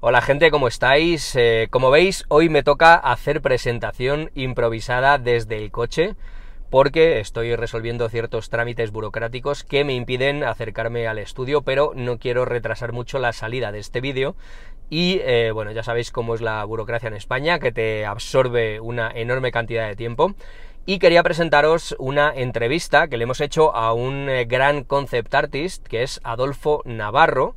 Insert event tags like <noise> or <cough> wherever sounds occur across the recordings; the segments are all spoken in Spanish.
Hola gente, ¿cómo estáis? Eh, como veis, hoy me toca hacer presentación improvisada desde el coche porque estoy resolviendo ciertos trámites burocráticos que me impiden acercarme al estudio, pero no quiero retrasar mucho la salida de este vídeo. Y eh, bueno, ya sabéis cómo es la burocracia en España, que te absorbe una enorme cantidad de tiempo. Y quería presentaros una entrevista que le hemos hecho a un eh, gran concept artist, que es Adolfo Navarro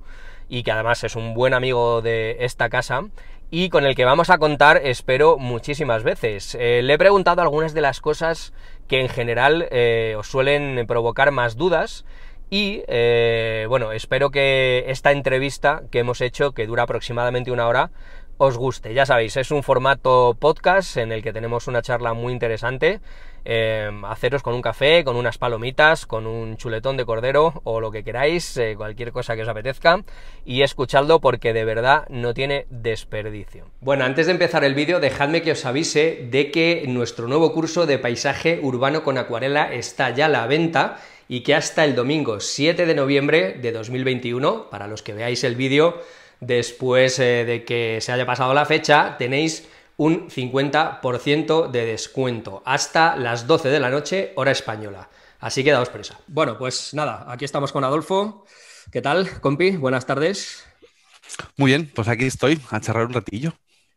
y que además es un buen amigo de esta casa y con el que vamos a contar, espero, muchísimas veces. Eh, le he preguntado algunas de las cosas que en general eh, os suelen provocar más dudas y eh, bueno, espero que esta entrevista que hemos hecho, que dura aproximadamente una hora, os guste. Ya sabéis, es un formato podcast en el que tenemos una charla muy interesante Em, haceros con un café, con unas palomitas, con un chuletón de cordero o lo que queráis, eh, cualquier cosa que os apetezca y escuchadlo porque de verdad no tiene desperdicio. Bueno, antes de empezar el vídeo, dejadme que os avise de que nuestro nuevo curso de paisaje urbano con acuarela está ya a la venta y que hasta el domingo 7 de noviembre de 2021, para los que veáis el vídeo después eh, de que se haya pasado la fecha, tenéis un 50% de descuento hasta las 12 de la noche, hora española. Así que daos presa. Bueno, pues nada, aquí estamos con Adolfo. ¿Qué tal, compi? Buenas tardes. Muy bien, pues aquí estoy, a charrar un ratillo.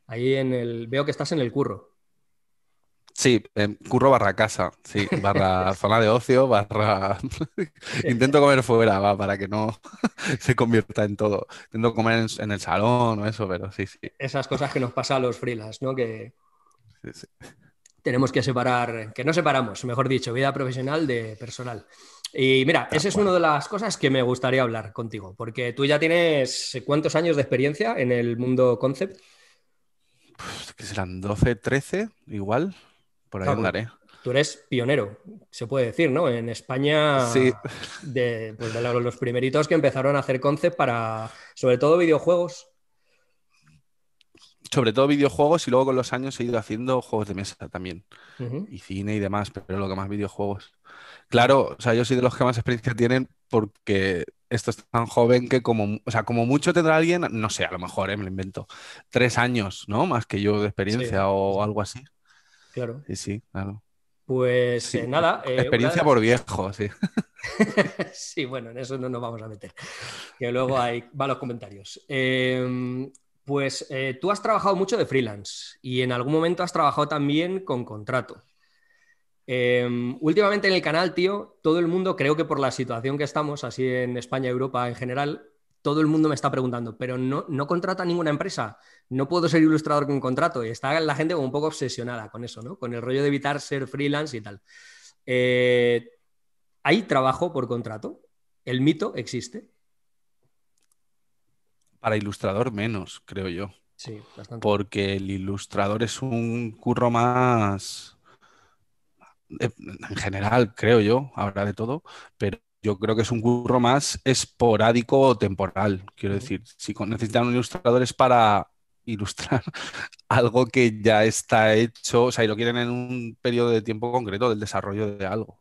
Ahí en el. Veo que estás en el curro. Sí, em, curro barra casa, sí, barra <laughs> zona de ocio, barra... <laughs> Intento comer fuera, para que no <laughs> se convierta en todo. Intento comer en, el salón o eso, pero sí, sí. Esas cosas que nos pasa a los freelance, ¿no? Que tenemos que separar, que no separamos, mejor dicho, vida profesional de personal. Y mira, esa es una de las cosas que me gustaría hablar contigo, porque tú ya tienes eh, cuántos años de experiencia en el mundo concept. que serán 12, 13, igual, por ahí andaré. Tú eres pionero, se puede decir, ¿no? En España, de, pues de los primeritos que empezaron a hacer concept para, sobre todo, videojuegos. Sobre todo videojuegos y luego con los años he ido haciendo juegos de mesa también. Y cine y demás, pero lo que más videojuegos. Claro, o sea, yo soy de los que más experiencia tienen porque esto es tan joven que como, o sea, como mucho tendrá alguien, no sé, a lo mejor, ¿eh? me lo invento, tres años, ¿no? Más que yo de experiencia o algo así. Claro. Sí, claro. Pues eh, nada. Eh, experiencia por viejo, sí. <laughs> sí, bueno, en eso no nos vamos a meter. Que luego hay, van los comentarios. Em, pues eh, tú has trabajado mucho de freelance y en algún momento has trabajado también con contrato. Em, últimamente en el canal, tío, todo el mundo, creo que por la situación que estamos, así en España, Europa en general, todo el mundo me está preguntando, pero no, contrata ninguna empresa, no puedo ser ilustrador con contrato. Y está la gente un poco obsesionada con eso, ¿no? Con el rollo de evitar ser freelance y tal. Eh, ¿Hay trabajo por contrato? ¿El mito existe? Para ilustrador menos, creo yo. Sí, bastante. Porque el ilustrador es un curro más... Eh, en general, creo yo, habrá de todo, pero yo creo que es un curro más esporádico o temporal. Quiero decir, si necesitan un es para ilustrar <laughs> algo que ya está hecho, o sea, y lo quieren en un periodo de tiempo concreto del desarrollo de algo.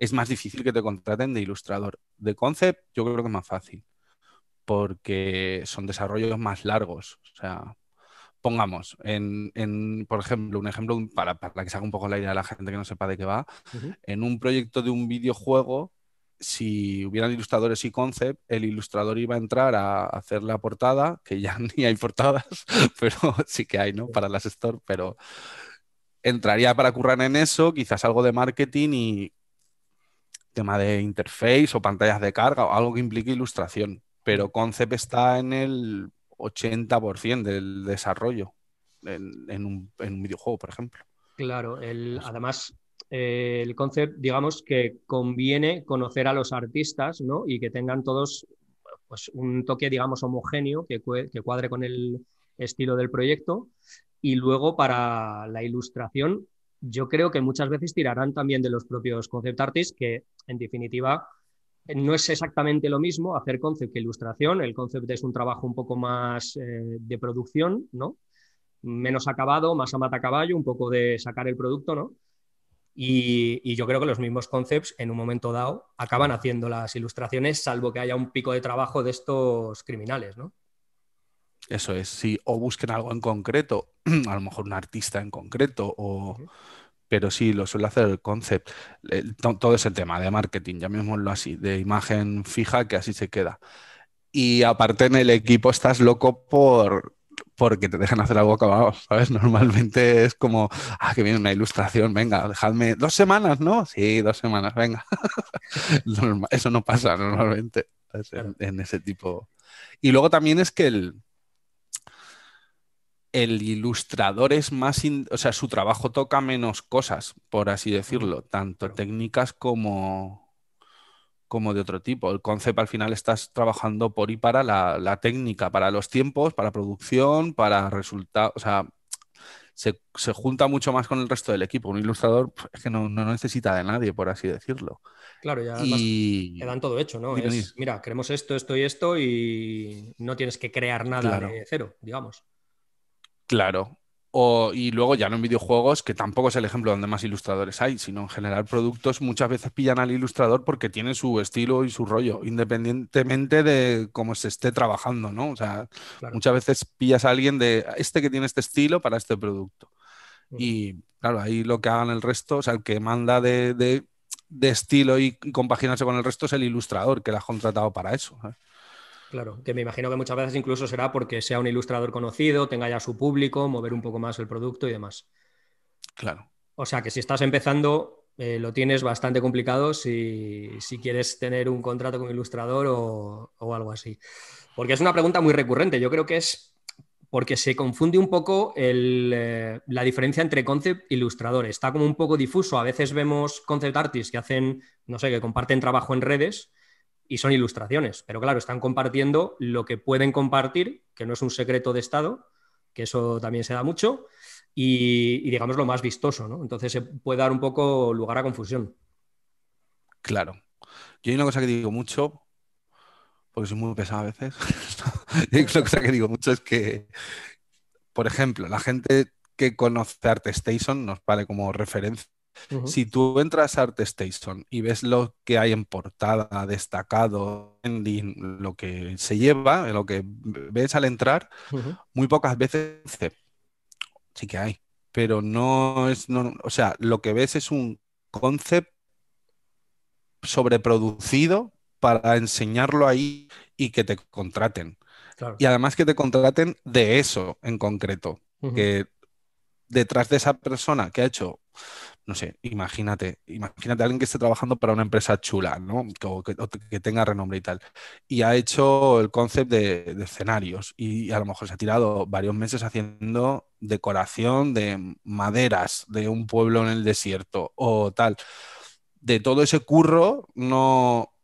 Es más difícil que te contraten de ilustrador. De concept, yo creo que es más fácil, porque son desarrollos más largos. O sea, pongamos, en, por ejemplo, un ejemplo para, para que se haga un poco la idea a la gente que no sepa de qué va, en un proyecto de un videojuego, si hubieran ilustradores y concept, el ilustrador iba a entrar a hacer la portada, que ya <laughs> ni hay portadas, <laughs> pero sí que hay, ¿no? Para las store, pero entraría para currar en eso, quizás algo de marketing y tema de interface o pantallas de carga o algo que implique ilustración. Pero mm. concept está en el 80% del desarrollo en, un, en un videojuego, por ejemplo. Claro, el, además eh, el concept, digamos que conviene conocer a los artistas ¿no? y que tengan todos pues, un toque, digamos, homogéneo que, cuadre con el estilo del proyecto. Y luego para la ilustración, yo creo que muchas veces tirarán también de los propios concept artists, que en definitiva no es exactamente lo mismo hacer concept que ilustración. El concept es un trabajo un poco más eh, de producción, ¿no? Menos acabado, más a mata caballo, un poco de sacar el producto, ¿no? Y, yo creo que los mismos concepts en un momento dado acaban haciendo las ilustraciones, salvo que haya un pico de trabajo de estos criminales, ¿no? Eso es, sí, o busquen algo en concreto, <clears throat> a lo mejor un artista en concreto, o... pero sí, lo suele hacer el concept. todo ese tema de marketing, llamémoslo así, de imagen fija, que así se queda. Y aparte en el equipo estás loco por porque te dejan hacer algo acabado, ¿sabes? <laughs> Normalmente es como, ah, que viene una ilustración, venga, dejadme dos semanas, ¿no? Sí, dos semanas, venga. <laughs> Eso no pasa normalmente en, ese tipo. Y luego también es que el, el ilustrador es más, o sea, su trabajo toca menos cosas, por así decirlo, tanto técnicas como como de otro tipo. El concepto al final estás trabajando por y para la, técnica, para los tiempos, para producción, para resultados, o sea, se, junta mucho más con el resto del equipo. Un ilustrador es que no, necesita de nadie, por así decirlo. Claro, ya y... te dan todo hecho, ¿no? mira, queremos esto, esto y esto y no tienes que crear nada de cero, digamos. Claro, y luego ya no en videojuegos, que tampoco es el ejemplo donde más ilustradores hay, sino en general productos muchas veces pillan al ilustrador porque tiene su estilo y su rollo, independientemente de cómo se esté trabajando, ¿no? O sea, muchas veces pillas a alguien de este que tiene este estilo para este producto. Mm. Y claro, ahí lo que hagan el resto, o sea, el que manda de, estilo y compaginarse con el resto es el ilustrador que la ha contratado para eso. Claro, que me imagino que muchas veces incluso será porque sea un ilustrador conocido, tenga ya su público, mover un poco más el producto y demás. Claro. O sea que si estás empezando, eh, lo tienes bastante complicado si, quieres tener un contrato con ilustrador o, algo así. Porque es una pregunta muy recurrente. Yo creo que es porque se confunde un poco eh, la diferencia entre concept e ilustrador. Está como un poco difuso. A veces vemos concept artists que hacen, no sé, que comparten trabajo en redes y son ilustraciones, pero claro, están compartiendo lo que pueden compartir, que no es un secreto de Estado, que eso también se da mucho, y, digamos lo más vistoso, ¿no? Entonces se puede dar un poco lugar a confusión. Claro. Yo hay una cosa que digo mucho, porque soy muy pesado a veces, <laughs> hay una cosa que digo mucho es que, por ejemplo, la gente que conoce ArtStation nos vale como referencia si tú entras a Station y ves lo que hay en portada, destacado, lo que se lleva, lo que ves al entrar, muy pocas veces sí que hay, pero no es, o sea, lo que ves es un concept sobreproducido para enseñarlo ahí y que te contraten. Y además que te contraten de eso en concreto, que detrás de esa persona que ha hecho no sé, imagínate, imagínate a alguien que esté trabajando para una empresa chula, ¿no? que, tenga renombre y tal. Y ha hecho el concepto de, escenarios y a lo mejor se ha tirado varios meses haciendo decoración de maderas de un pueblo en el desierto o tal. De todo ese curro no...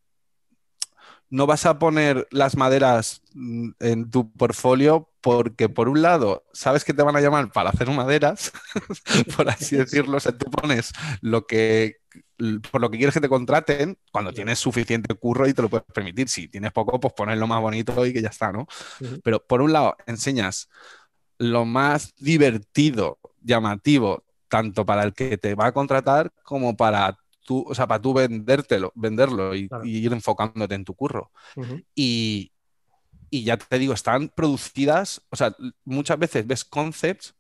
No vas a poner las maderas mm, en tu portfolio porque por un lado sabes que te van a llamar para hacer maderas, <laughs> por así decirlo, o sea, tú pones lo que por lo que quieres que te contraten cuando tienes suficiente curro y te lo puedes permitir. Si tienes poco, pues pones lo más bonito y que ya está, ¿no? Pero por un lado enseñas lo más divertido, llamativo, tanto para el que te va a contratar como para tú, o sea, para tú vendértelo, venderlo y, ir enfocándote en tu curro. y, y ya te digo, están producidas, o sea, muchas veces ves concepts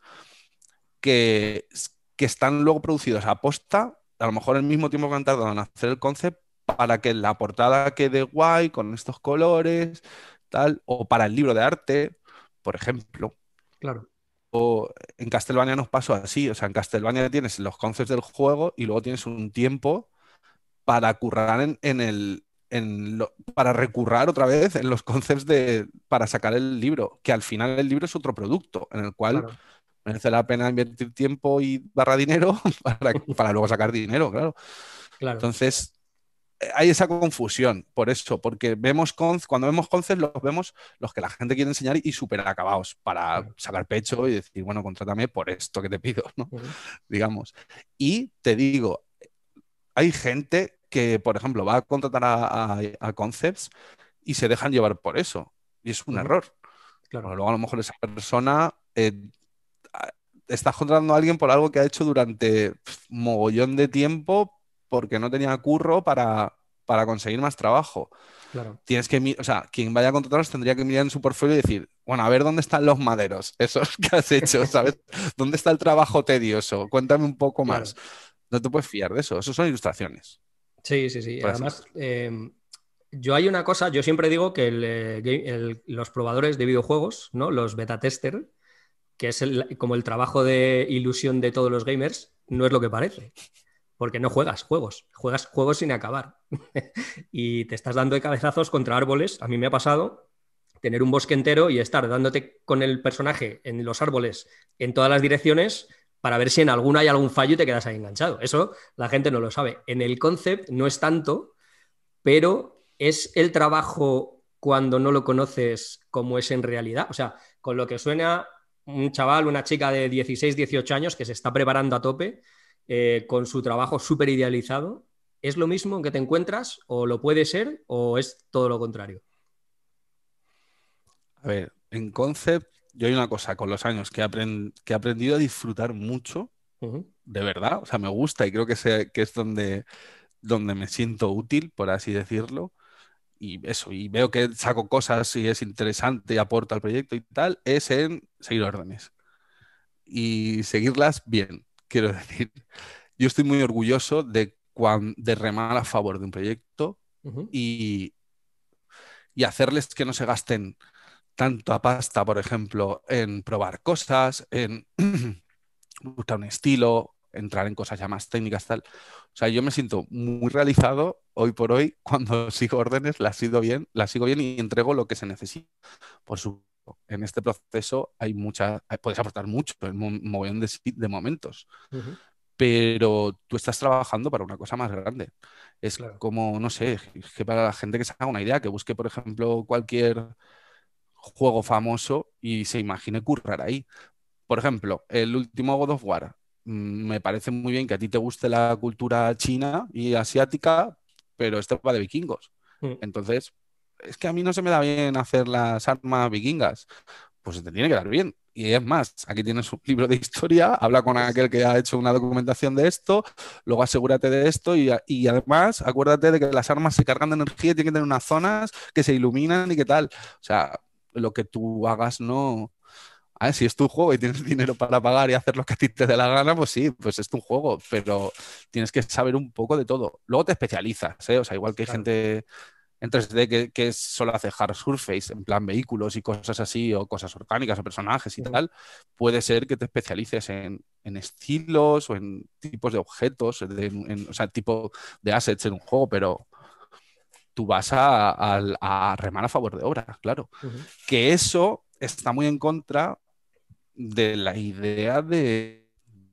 que, están luego producidos a posta, a lo mejor el mismo tiempo que han tardado en hacer el concept, para que la portada quede guay con estos colores, tal, o para el libro de arte, por ejemplo. Claro. O en Castlevania nos pasó así, o sea, en Castlevania tienes los concepts del juego y luego tienes un tiempo para currar en, el, para recurrar otra vez en los conceptos de, para sacar el libro, que al final el libro es otro producto en el cual merece la pena invertir tiempo y barra dinero <laughs> para, luego sacar dinero, claro. Entonces, hay esa confusión por eso, porque vemos cuando vemos conceptos los vemos los que la gente quiere enseñar y super acabados para sacar pecho y decir, bueno, contrátame por esto que te pido, ¿no? Digamos. Y te digo, hay gente que, por ejemplo, va a contratar a, Concepts y se dejan llevar por eso. Y es un error. Claro. luego a lo mejor esa persona eh, estás contratando a alguien por algo que ha hecho durante mogollón de tiempo porque no tenía curro para, para conseguir más trabajo. Claro. Tienes que, o sea, quien vaya a contratarlos tendría que mirar en su portfolio y decir, bueno, a ver dónde están los maderos, <laughs> esos que has hecho, <laughs> ¿sabes? ¿Dónde está el trabajo tedioso? Cuéntame un poco más. No te puedes fiar de eso, eso son ilustraciones. Sí, sí, sí. Además, em, yo hay una cosa, yo siempre digo que eh, los probadores de videojuegos, ¿no? Los beta tester, que es como el trabajo de ilusión de todos los gamers, no es lo que parece. Porque no juegas juegos, juegas juegos sin acabar. <laughs> y te estás dando de cabezazos contra árboles. A mí me ha pasado tener un bosque entero y estar dándote con el personaje en los árboles en todas las direcciones para ver si en alguna hay algún fallo y te quedas ahí enganchado. Eso la gente no lo sabe. En el concept no es tanto, pero es el trabajo cuando no lo conoces como es en realidad. O sea, con lo que suena un chaval, una chica de 16, 18 años que se está preparando a tope eh, con su trabajo súper idealizado, ¿es lo mismo que te encuentras o lo puede ser o es todo lo contrario? A ver, en concept yo hay una cosa con los años que, he aprendido a disfrutar mucho, de verdad, o sea, me gusta y creo que, es donde, donde me siento útil, por así decirlo, y eso, y veo que saco cosas y es interesante y aporta al proyecto y tal, es en seguir órdenes y seguirlas bien, quiero <laughs> decir. Yo estoy muy orgulloso de, remar a favor de un proyecto y, y hacerles que no se gasten tanto a pasta, por ejemplo, en probar cosas, en <clears throat> buscar un estilo, entrar en cosas ya más técnicas, tal. O sea, yo me siento muy realizado hoy por hoy <laughs> cuando sigo órdenes, las sigo bien, sigo bien y entrego lo que se necesita. Por supuesto, en este proceso hay mucha, eh, puedes aportar mucho en un de, momentos, pero tú estás trabajando para una cosa más grande. Es como, no sé, que para la gente que se haga una idea, que busque, por ejemplo, cualquier juego famoso y se imagine currar ahí. Por ejemplo, el último God of War. Mm, me parece muy bien que a ti te guste la cultura china y asiática, pero esto va de vikingos. Mm. Entonces, es que a mí no se me da bien hacer las armas vikingas. Pues se te tiene que dar bien. Y es más, aquí tienes un libro de historia, habla con aquel que ha hecho una documentación de esto, luego asegúrate de esto y, además acuérdate de que las armas se cargan de energía y tienen que tener unas zonas que se iluminan y qué tal. O sea, lo que tú hagas no... ver, si es tu juego y tienes <laughs> dinero para pagar y hacer lo que a ti te dé la gana, pues sí, pues es tu juego, pero tienes que saber un poco de todo. Luego te especializas, ¿eh? O sea, igual que hay gente en 3D que, solo hace hard surface, en plan vehículos y cosas así, o cosas orgánicas o personajes y tal, puede ser que te especialices en, estilos o en tipos de objetos, en, o sea, tipo de assets en un juego, pero tú vas a, remar a favor de obra, claro. Que eso está muy en contra de la idea de,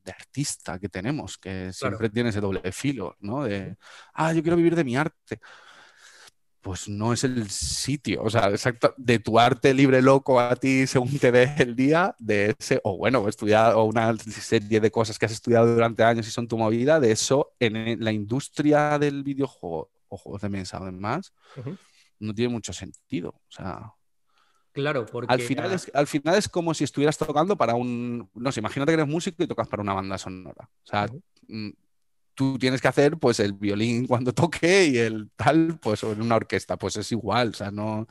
artista que tenemos, que siempre tiene ese doble filo, ¿no? De, ah, yo quiero vivir de mi arte pues no es el sitio, o sea, exacto, de tu arte libre loco a ti según te des el día, de ese, o bueno, estudiar o una serie de cosas que has estudiado durante años y son tu movida, de eso en la industria del videojuego o juegos de mensaje más no tiene mucho sentido. O sea, Claro, porque. Al final, es, como si estuvieras tocando para un. No sé, imagínate que eres músico y tocas para una banda sonora. O sea, mm, tú tienes que hacer pues el violín <laughs> cuando toque y el tal, pues en una orquesta, pues es igual. O sea, no,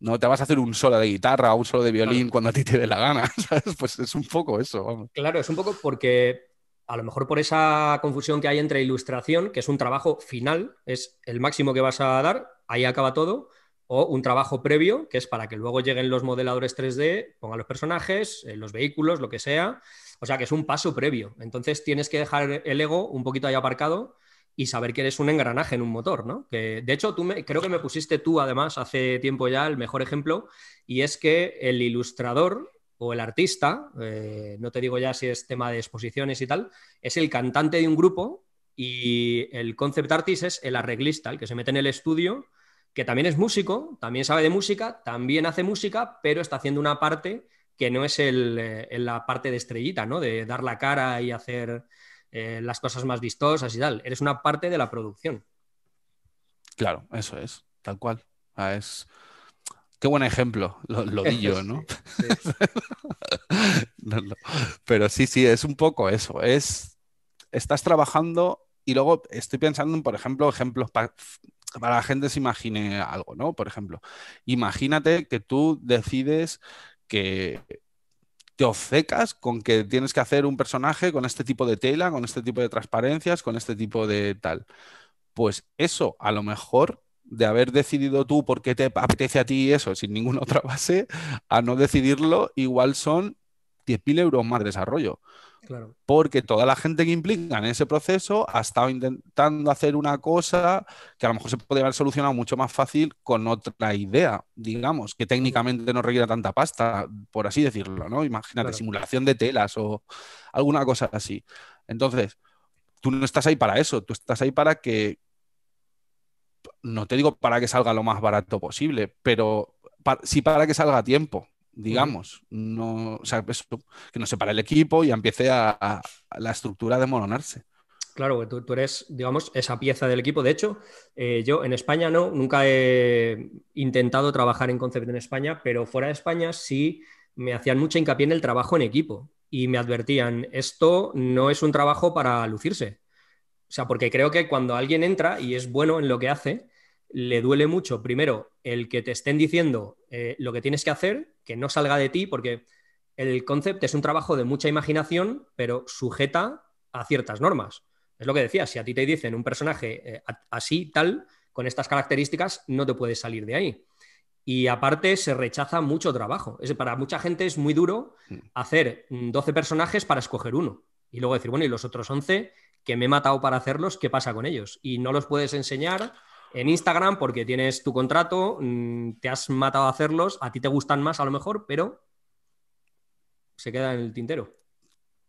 no te vas a hacer un solo de guitarra o un solo de violín cuando a ti te dé la gana. <laughs> Pues es un poco eso. Claro, es un poco porque a lo mejor por esa confusión que hay entre ilustración, que es un trabajo final, es el máximo que vas a dar, ahí acaba todo, o un trabajo previo, que es para que luego lleguen los modeladores 3D, pongan los personajes, eh, los vehículos, lo que sea. O sea, que es un paso previo. Entonces tienes que dejar el ego un poquito ahí aparcado y saber que eres un engranaje en un motor, ¿no? Que, de hecho, tú me, creo que me pusiste tú, además, hace tiempo ya, el mejor ejemplo, y es que el ilustrador o el artista, eh, no te digo ya si es tema de exposiciones y tal, es el cantante de un grupo y el concept artist es el arreglista, el que se mete en el estudio, que también es músico, también sabe de música, también hace música, pero está haciendo una parte que no es eh, la parte de estrellita, ¿no? De dar la cara y hacer eh, las cosas más vistosas y tal. Eres una parte de la producción. Claro, eso es, tal cual. Ah, es Qué buen ejemplo, lo, lo yo, <laughs> <laughs> ¿no? Pero sí, sí, es un poco eso. Es, estás trabajando y luego estoy pensando en, por ejemplo, ejemplos para para la gente se imagine algo, ¿no? Por ejemplo, imagínate que tú decides que te obcecas con que tienes que hacer un personaje con este tipo de tela, con este tipo de transparencias, con este tipo de tal. Pues eso a lo mejor de haber decidido tú por qué te apetece a ti eso sin ninguna otra base, a no decidirlo, igual son 10.000 euros más de desarrollo. Claro. Porque toda la gente que implica en ese proceso ha estado intentando hacer una cosa que a lo mejor se podría haber solucionado mucho más fácil con otra idea, digamos, que técnicamente no requiera tanta pasta, por así decirlo, ¿no? Imagínate, simulación de telas o alguna cosa así. Entonces, tú no estás ahí para eso, tú estás ahí para que no te digo para que salga lo más barato posible, pero si sí para que salga a tiempo, digamos. No, pues, que no se pare el equipo y empiece a, la estructura a desmoronarse. Claro, tú, eres, digamos, esa pieza del equipo. De hecho, eh, yo en España no, nunca he intentado trabajar en concepto en España, pero fuera de España sí me hacían mucha hincapié en el trabajo en equipo y me advertían, esto no es un trabajo para lucirse, o sea, porque creo que cuando alguien entra y es bueno en lo que hace, le duele mucho, primero, el que te estén diciendo eh, lo que tienes que hacer, que no salga de ti, porque el concepto es un trabajo de mucha imaginación, pero sujeta a ciertas normas. Es lo que decía, si a ti te dicen un personaje eh, así, tal, con estas características, no te puedes salir de ahí. Y aparte se rechaza mucho trabajo. Es, para mucha gente es muy duro mm. hacer 12 personajes para escoger uno. Y luego decir, bueno, ¿y los otros 11 que me he matado para hacerlos, ¿qué pasa con ellos? Y no los puedes enseñar en Instagram porque tienes tu contrato, mm, te has matado a hacerlos, a ti te gustan más a lo mejor, pero se queda en el tintero.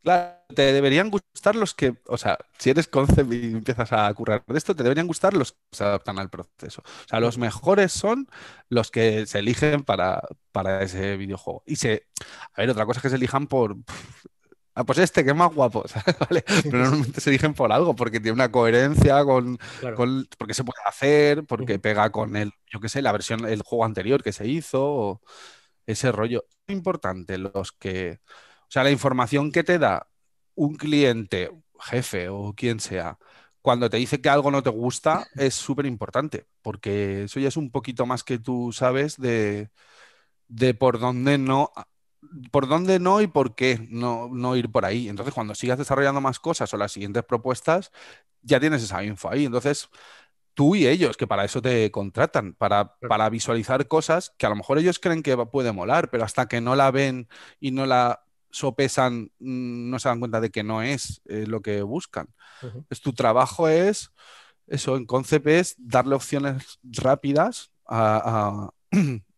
Claro, te deberían gustar los que, o sea, si eres concept y empiezas a currar de esto, te deberían gustar los que se adaptan al proceso. O sea, los mejores son los que se eligen para, para ese videojuego. Y se, a ver, otra cosa es que se elijan por, Ah, pues este, que es más guapo. <laughs> ¿vale? Pero normalmente se dicen por algo, porque tiene una coherencia con, porque se puede hacer, porque pega con el, yo qué sé, la versión, el juego anterior que se hizo, o ese rollo. Es importante los que. O sea, la información que te da un cliente, jefe o quien sea, cuando te dice que algo no te gusta, es súper importante, porque eso ya es un poquito más que tú sabes de, de por dónde no por dónde no y por qué no, no ir por ahí. Entonces, cuando sigas desarrollando más cosas o las siguientes propuestas, ya tienes esa info ahí. Entonces, tú y ellos, que para eso te contratan, para, visualizar cosas que a lo mejor ellos creen que puede molar, pero hasta que no la ven y no la sopesan, mm, no se dan cuenta de que no es eh, lo que buscan. Es tu trabajo es eso, en concepto es darle opciones rápidas a <clears throat>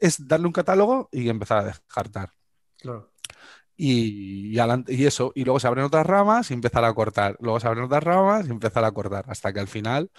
es darle un catálogo y empezar a descartar. Y, y, eso, y luego se abren otras ramas y empezar a cortar, luego se abren otras ramas y empezar a cortar, hasta que al final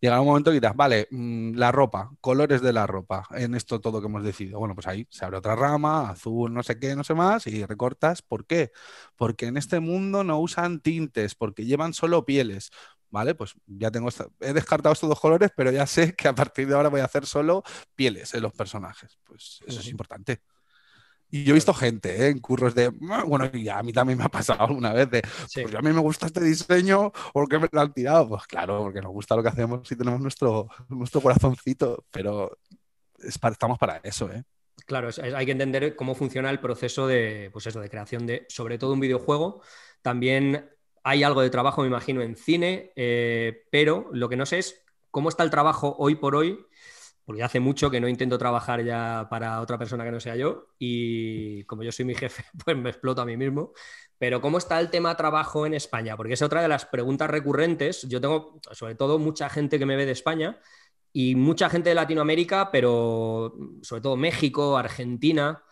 llega un momento que dirás, vale, mm, la ropa, colores de la ropa, en esto todo que hemos decidido. Bueno, pues ahí se abre otra rama, azul, no sé qué, no sé más, y recortas. ¿Por qué? Porque en este mundo no usan tintes, porque llevan solo pieles, ¿vale? Pues ya tengo, he descartado estos dos colores, pero ya sé que a partir de ahora voy a hacer solo pieles en los personajes. Pues eso es importante. Y yo he visto gente ¿eh? en curros de, bueno, y a mí también me ha pasado alguna vez de, pues a mí me gusta este diseño, ¿por qué me lo han tirado? Pues claro, porque nos gusta lo que hacemos y tenemos nuestro, nuestro corazoncito, pero estamos para eso, ¿eh? Claro, hay que entender cómo funciona el proceso de, pues de creación de, sobre todo un videojuego, también hay algo de trabajo, me imagino, en cine, eh, pero lo que no sé es cómo está el trabajo hoy por hoy, porque hace mucho que no intento trabajar ya para otra persona que no sea yo y como yo soy mi jefe, <laughs> pues me exploto a mí mismo. Pero ¿cómo está el tema trabajo en España? Porque es otra de las preguntas recurrentes. Yo tengo, sobre todo, mucha gente que me ve de España y mucha gente de Latinoamérica, pero sobre todo México, Argentina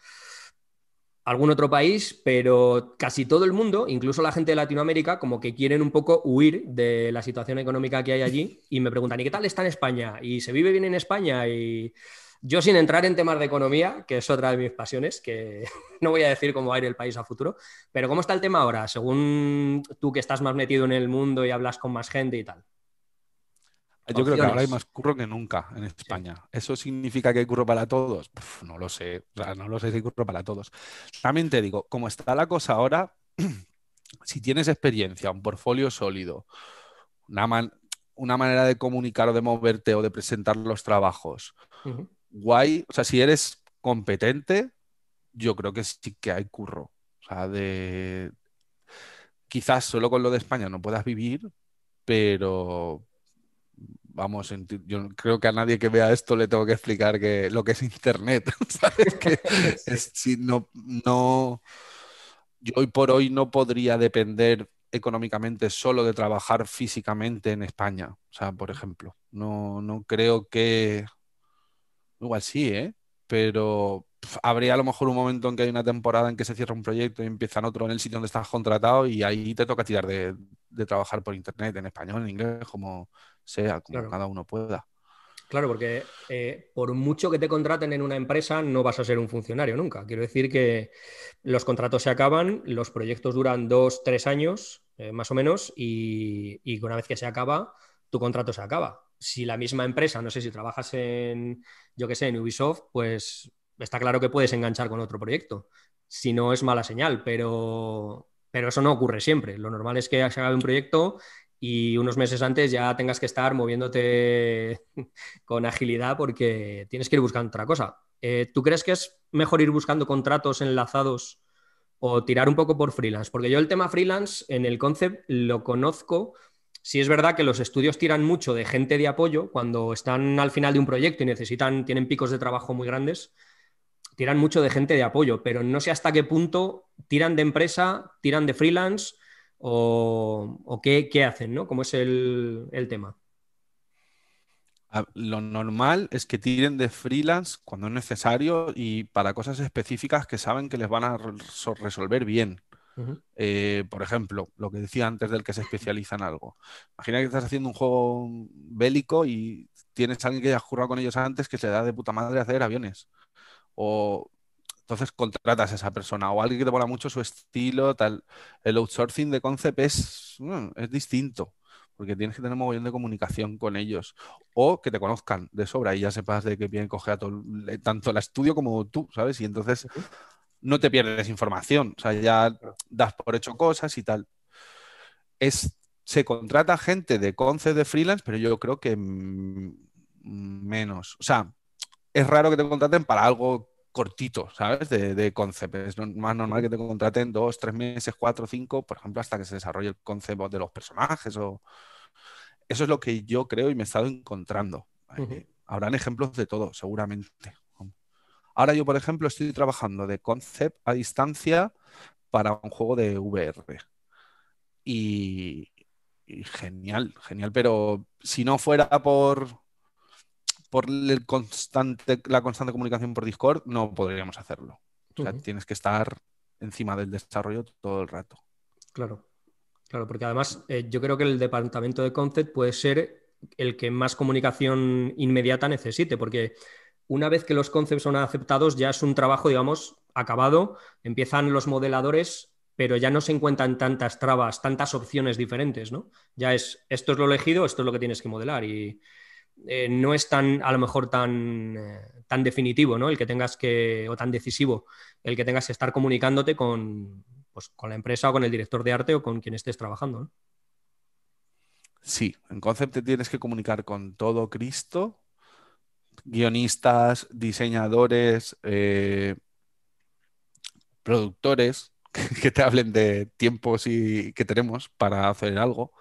algún otro país, pero casi todo el mundo, incluso la gente de Latinoamérica, como que quieren un poco huir de la situación económica que hay allí y me preguntan, ¿y qué tal está en España? ¿Y se vive bien en España? Y yo sin entrar en temas de economía, que es otra de mis pasiones, que <laughs> no voy a decir cómo va a ir el país a futuro, pero ¿cómo está el tema ahora? Según tú que estás más metido en el mundo y hablas con más gente y tal. Yo creo que ahora hay más curro que nunca en España. ¿Eso significa que hay curro para todos? no lo sé. no lo sé si hay curro para todos. También te digo, como está la cosa ahora, <clears throat> si tienes experiencia, un portfolio sólido, una, una manera de comunicar o de moverte o de presentar los trabajos, guay. O sea, si eres competente, yo creo que sí que hay curro. O sea, de. Quizás solo con lo de España no puedas vivir, pero, vamos, yo creo que a nadie que vea esto le tengo que explicar que lo que es Internet, <laughs> ¿sabes? Que <laughs> no, no, yo hoy por hoy no podría depender económicamente solo de trabajar físicamente en España, o sea, por ejemplo, no, no creo que, igual sí, ¿eh? Pero habría a lo mejor un momento en que hay una temporada en que se cierra un proyecto y empiezan otro en el sitio donde estás contratado y ahí te toca tirar de, trabajar por internet, en español, en inglés, como sea, como cada uno pueda. Claro, porque eh, por mucho que te contraten en una empresa, no vas a ser un funcionario nunca. Quiero decir que los contratos se acaban, los proyectos duran dos, tres años, eh, más o menos, y, y, una vez que se acaba, tu contrato se acaba. Si la misma empresa, no sé si trabajas en, yo qué sé, en Ubisoft, pues está claro que puedes enganchar con otro proyecto, si no es mala señal, pero, pero eso no ocurre siempre. Lo normal es que se un proyecto y unos meses antes ya tengas que estar moviéndote <laughs> con agilidad porque tienes que ir buscando otra cosa. Eh, ¿Tú crees que es mejor ir buscando contratos enlazados o tirar un poco por freelance? Porque yo el tema freelance en el concept lo conozco. Si es verdad que los estudios tiran mucho de gente de apoyo cuando están al final de un proyecto y necesitan, tienen picos de trabajo muy grandes tiran mucho de gente de apoyo, pero no sé hasta qué punto tiran de empresa, tiran de freelance o, qué, hacen, ¿no? ¿Cómo es el, tema? Lo normal es que tiren de freelance cuando es necesario y para cosas específicas que saben que les van a resolver bien. Eh, por ejemplo, lo que decía antes del que se especializa en algo. Imagina que estás haciendo un juego bélico y tienes a alguien que ya has con ellos antes que se da de puta madre hacer aviones o entonces contratas a esa persona o alguien que te mola mucho su estilo, tal. El outsourcing de Concept es, mm, es distinto porque tienes que tener un mogollón de comunicación con ellos o que te conozcan de sobra y ya sepas de qué bien coge a tanto el estudio como tú, ¿sabes? Y entonces no te pierdes información, o sea, ya das por hecho cosas y tal. Es, se contrata gente de concept de freelance, pero yo creo que menos. O sea, es raro que te contraten para algo cortito, ¿sabes? De, de concept. Es más normal que te contraten dos, tres meses, cuatro, cinco, por ejemplo, hasta que se desarrolle el concepto de los personajes. Eso es lo que yo creo y me he estado encontrando. Habrán ejemplos de todo, seguramente. Ahora yo, por ejemplo, estoy trabajando de concept a distancia para un juego de VR. Y, y genial, genial, pero si no fuera por por constante, la constante comunicación por Discord, no podríamos hacerlo. O sea, tienes que estar encima del desarrollo todo el rato. Claro, claro, porque además eh, yo creo que el departamento de concept puede ser el que más comunicación inmediata necesite, porque una vez que los concepts son aceptados, ya es un trabajo, digamos, acabado, empiezan los modeladores pero ya no se encuentran tantas trabas, tantas opciones diferentes, ¿no? Ya es, esto es lo elegido, esto es lo que tienes que modelar y, eh, no es tan, a lo mejor, tan, eh, tan definitivo, ¿no? El que tengas que, o tan decisivo, el que tengas que estar comunicándote con, pues, la empresa o con el director de arte o con quien estés trabajando, Sí, en concepto tienes que comunicar con todo Cristo, guionistas, diseñadores, eh, productores, <laughs> que te hablen de tiempos y que tenemos para hacer algo,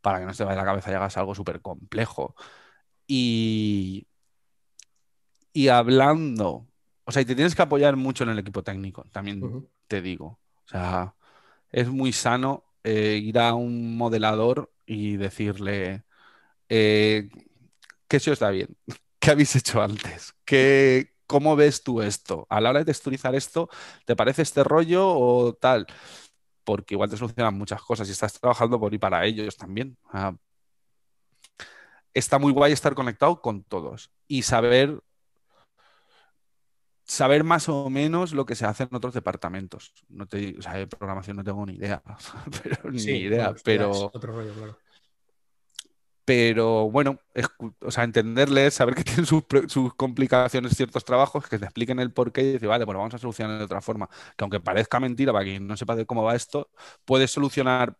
para que no se te vaya la cabeza y hagas algo súper complejo y, hablando, o sea, y te tienes que apoyar mucho en el equipo técnico, también te digo. O sea, es muy sano eh, ir a un modelador y decirle que eh, qué se os bien, <laughs> qué habéis hecho antes, qué, cómo ves tú esto, a la hora de texturizar esto, ¿te parece este rollo o tal? Porque igual te solucionan muchas cosas y estás trabajando por y para ellos también está muy guay estar conectado con todos y saber saber más o menos lo que se hace en otros departamentos. No te, o sea, de programación no tengo ni idea, <laughs> pero ni idea, pero Pero bueno, o sea, entenderles, saber que <laughs> tienen sus, sus, complicaciones ciertos trabajos, que te expliquen el porqué y decir, vale, bueno, pues vamos a solucionar de otra forma. Que aunque parezca mentira, para quien no sepa de cómo va esto, puedes solucionar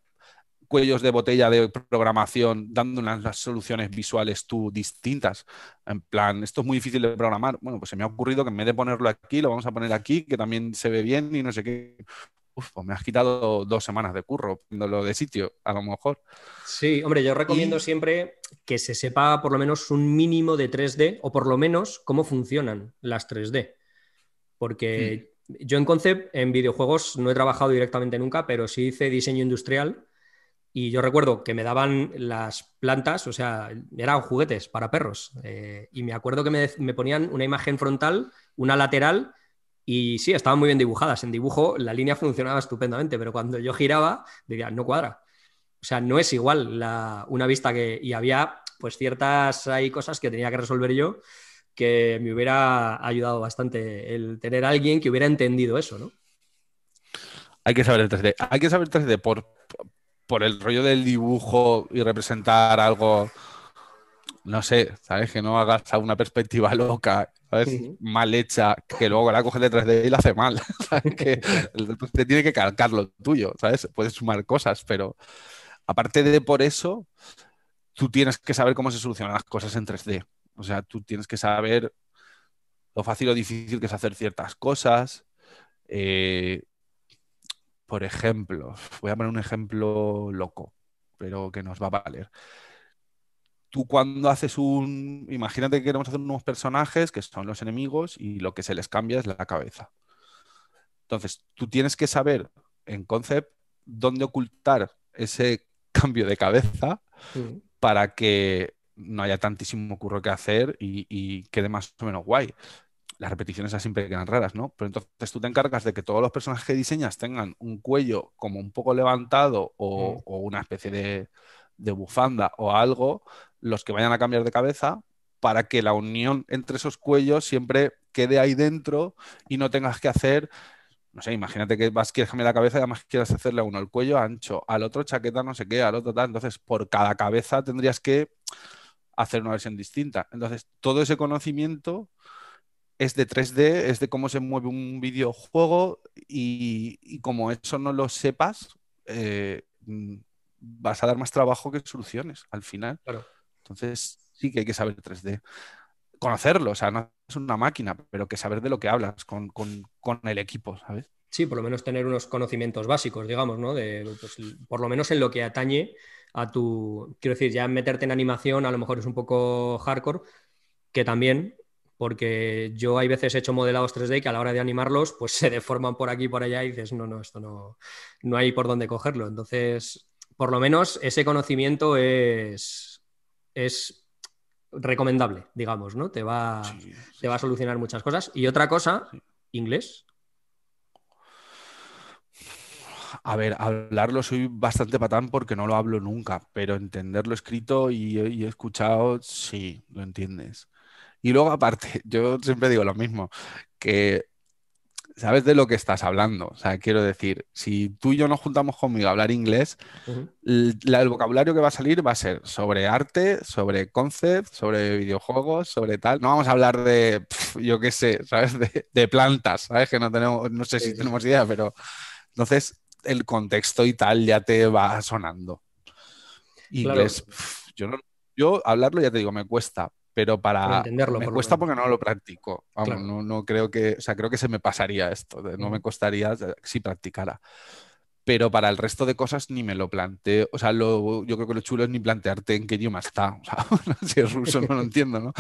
cuellos de botella de programación, dando unas soluciones visuales tú distintas. En plan, esto es muy difícil de programar. Bueno, pues se me ha ocurrido que en vez de ponerlo aquí, lo vamos a poner aquí, que también se ve bien y no sé qué. Pues me has quitado dos semanas de curro, poniéndolo de sitio, a lo mejor. Sí, hombre, yo recomiendo siempre que se sepa por lo menos un mínimo de 3D o por lo menos cómo funcionan las 3D. Porque hmm. yo en Concept, en videojuegos, no he trabajado directamente nunca, pero sí hice diseño industrial y yo recuerdo que me daban las plantas, o sea, eran juguetes para perros. Eh, y me acuerdo que me, ponían una imagen frontal, una lateral, y sí, estaban muy bien dibujadas. En dibujo la línea funcionaba estupendamente, pero cuando yo giraba, diría, no cuadra. O sea, no es igual la, una vista que... Y había pues ciertas hay cosas que tenía que resolver yo que me hubiera ayudado bastante el tener a alguien que hubiera entendido eso, ¿no? Hay que saber 3D. Hay que saber 3D por, por el rollo del dibujo y representar algo, no sé, ¿sabes? Que no hagas una perspectiva <laughs> loca, ¿sabes? Mal hecha, que luego la coges de 3D y la hace mal, <laughs> ¿sabes? Que te tiene que calcar lo tuyo, ¿sabes? Puedes sumar cosas, pero aparte de por eso, tú tienes que saber cómo se solucionan las cosas en 3D. O sea, tú tienes que saber lo fácil o difícil que es hacer ciertas cosas. Eh, por ejemplo, <laughs> voy a poner un ejemplo loco, pero que nos va a valer. Tú cuando haces un, imagínate que queremos hacer unos personajes que son los enemigos y lo que se les cambia es la cabeza. Entonces, tú tienes que saber en concept dónde ocultar ese <laughs> cambio de cabeza mm. para que no haya tantísimo curro que hacer y, y, quede más o menos guay las repeticiones así siempre quedan raras, ¿no? Pero entonces tú te encargas de que todos los personajes que diseñas tengan un cuello como un poco levantado o, mm. una especie de, bufanda o algo, los que vayan a cambiar de cabeza, para que la unión entre esos cuellos siempre quede ahí dentro y no tengas que hacer, no sé, imagínate que vas, quieres cambiar la cabeza y además quieres hacerle a uno el cuello ancho, al otro chaqueta no sé qué, al otro tal. Entonces, por cada cabeza tendrías que hacer una versión distinta. Entonces, todo ese conocimiento es de 3D, es de cómo se mueve un videojuego y, como eso no lo sepas, eh, mm, vas a dar más trabajo que soluciones al final. Entonces sí que hay que saber 3D. Conocerlo, o sea, no es una máquina, pero que saber de lo que hablas con, con, el equipo, ¿sabes? Sí, por lo menos tener unos conocimientos básicos, digamos, ¿no? De, pues, por lo menos en lo que atañe a tu... Quiero decir, ya meterte en animación a lo mejor es un poco hardcore, que también, porque yo hay veces he hecho modelados 3D que a la hora de animarlos pues <laughs> se deforman por aquí y por allá y dices, no, no, esto no, no hay por dónde cogerlo. Entonces, por lo menos ese conocimiento es, recomendable, digamos, ¿no? Te va, te va a solucionar muchas cosas. Y otra cosa, inglés. A ver, hablarlo soy bastante patán porque no lo hablo nunca, pero entenderlo escrito y escuchado, sí, lo entiendes. Y luego aparte, <laughs> yo siempre digo lo mismo, que sabes de lo que estás hablando. O sea, quiero decir, si tú y yo nos juntamos conmigo a hablar inglés, el vocabulario que va a salir va a ser sobre arte, sobre concept, sobre videojuegos, sobre tal. No vamos a hablar de, yo qué sé, <laughs> ¿sabes? De, plantas, ¿sabes? Que no tenemos, no sé si tenemos idea, pero entonces el contexto y tal ya te va sonando. Inglés, yo, yo hablarlo ya te digo, me cuesta, pero para, Me cuesta porque no lo practico. Vamos, no, no, creo que, o sea, creo que se me pasaría esto, no me costaría eh, si practicara. Pero para el resto de cosas ni me lo planteo. O sea, lo, yo creo que lo chulo es ni plantearte en qué idioma está. O sea, <laughs> si es ruso no lo <laughs> entiendo, ¿no?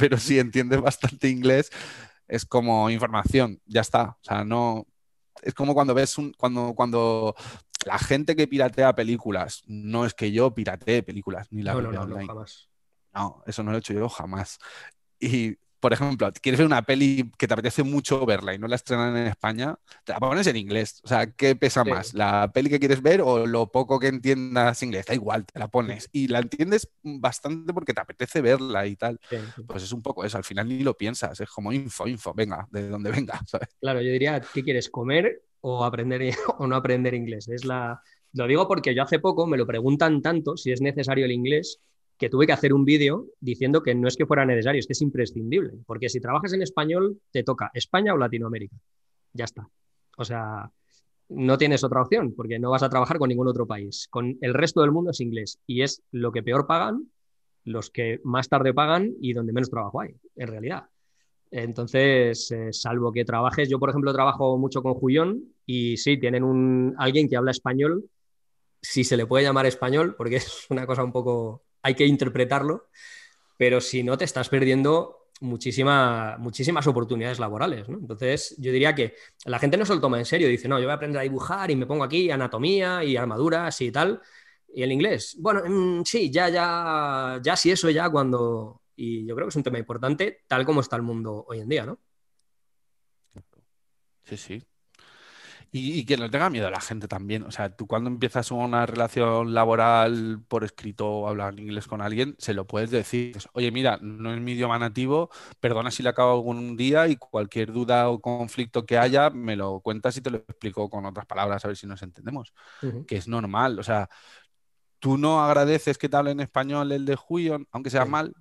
Pero si entiendes bastante inglés, es como información, ya está. O sea, no. Es como cuando ves un. cuando, cuando la gente que piratea películas, no es que yo piratee películas, ni la no, no, no, eso no lo he hecho yo jamás. Y, por ejemplo, quieres ver una peli que te apetece mucho verla y no la estrenan en España, te la pones en inglés. O sea, ¿qué pesa más? ¿La peli que quieres ver o lo poco que entiendas inglés? Da igual, te la pones. Y la entiendes bastante porque te apetece verla y tal. Pues es un poco eso, al final ni lo piensas, es como info, info, venga, de donde venga. <laughs> Claro, yo diría, ¿qué quieres comer o aprender <laughs> o no aprender inglés? Es la... Lo digo porque yo hace poco me lo preguntan tanto si es necesario el inglés que tuve que hacer un vídeo diciendo que no es que fuera necesario, es que es imprescindible, porque si trabajas en español, te toca España o Latinoamérica. Ya está. O sea, no tienes otra opción, porque no vas a trabajar con ningún otro país. Con el resto del mundo es inglés y es lo que peor pagan, los que más tarde pagan y donde menos trabajo hay, en realidad. Entonces, eh, salvo que trabajes, yo por ejemplo trabajo mucho con Jullón y sí, tienen un, alguien que habla español, si se le puede llamar español, porque <laughs> es una cosa un poco hay que interpretarlo, pero si no, te estás perdiendo muchísimas oportunidades laborales. Entonces, yo diría que la gente no se lo toma en serio, dice, no, yo voy a aprender a dibujar y me pongo aquí anatomía y armaduras y tal. Y el inglés, bueno, mm, sí, ya, ya, ya sí, eso ya cuando... Y yo creo que es un tema importante, tal como está el mundo hoy en día, ¿no? Sí, sí, y, que no tenga miedo a la gente también. O sea, tú cuando empiezas una relación laboral por escrito o hablar inglés con alguien, se lo puedes decir. Oye, mira, no es mi idioma nativo, perdona si le acabo algún día y cualquier duda o conflicto que haya, me lo cuentas y te lo explico con otras palabras, a ver si nos entendemos. Que es normal. O sea, tú no agradeces que te en español el de Julio, aunque sea mal,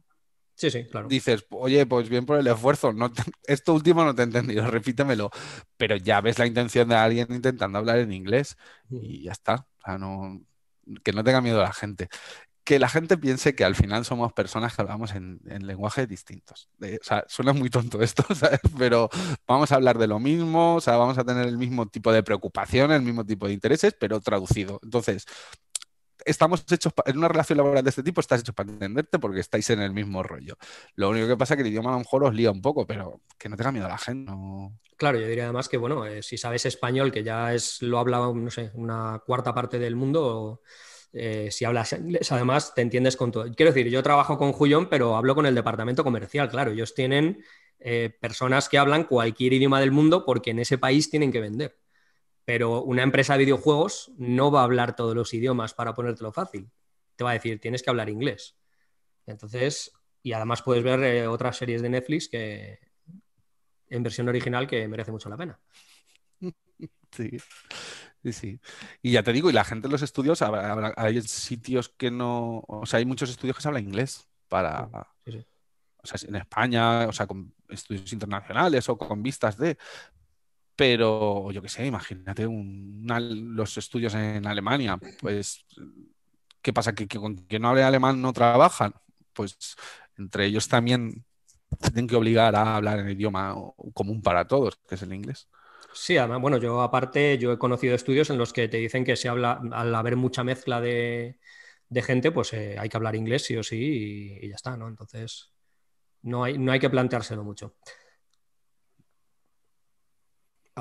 Sí, sí, claro. Dices, oye, pues bien por el esfuerzo. No <laughs> Esto último no te he entendido, repítemelo. Pero ya ves la intención de alguien intentando hablar en inglés y ya está. O sea, no... Que no tenga miedo la gente. Que la gente piense que al final somos personas que hablamos en, lenguajes distintos. o sea, suena muy tonto esto, <laughs> ¿sabes? pero vamos a hablar de lo mismo, o sea, vamos a tener el mismo tipo de preocupaciones el mismo tipo de intereses, pero traducido. Entonces, estamos hechos, en una relación laboral de este tipo estás hecho para entenderte porque estáis en el mismo rollo. Lo único que pasa es que el idioma a lo mejor os lía un poco, pero que no tenga miedo a la gente. Claro, yo diría además que, bueno, eh, si sabes español, que ya es lo habla, no sé, una cuarta parte del mundo... Eh, si hablas inglés, además te entiendes con todo. Quiero decir, yo trabajo con Jullón, pero hablo con el departamento comercial, claro. Ellos tienen eh, personas que hablan cualquier idioma del mundo porque en ese país tienen que vender. Pero una empresa de videojuegos no va a hablar todos los idiomas para ponértelo fácil. Te va a decir, tienes que hablar inglés. Entonces, y además puedes ver eh, otras series de Netflix que en versión original que merece mucho la pena. <laughs> Sí. Sí, sí. Y ya te digo, y la gente en los estudios, hay sitios que no. O sea, hay muchos estudios que se habla inglés para. O sea, en España, o sea, con estudios internacionales o con vistas de pero yo qué sé, imagínate los estudios en Alemania, pues, ¿qué pasa? ¿Que, con quien no hable alemán no trabajan? Pues entre ellos también tienen que obligar a hablar en el idioma común para todos, que es el inglés. Sí, además, bueno, yo aparte, yo he conocido estudios en los que te dicen que se habla, al haber mucha mezcla de, gente, pues eh, hay que hablar inglés sí o sí y, ya está, ¿no? Entonces, no hay, no hay que planteárselo mucho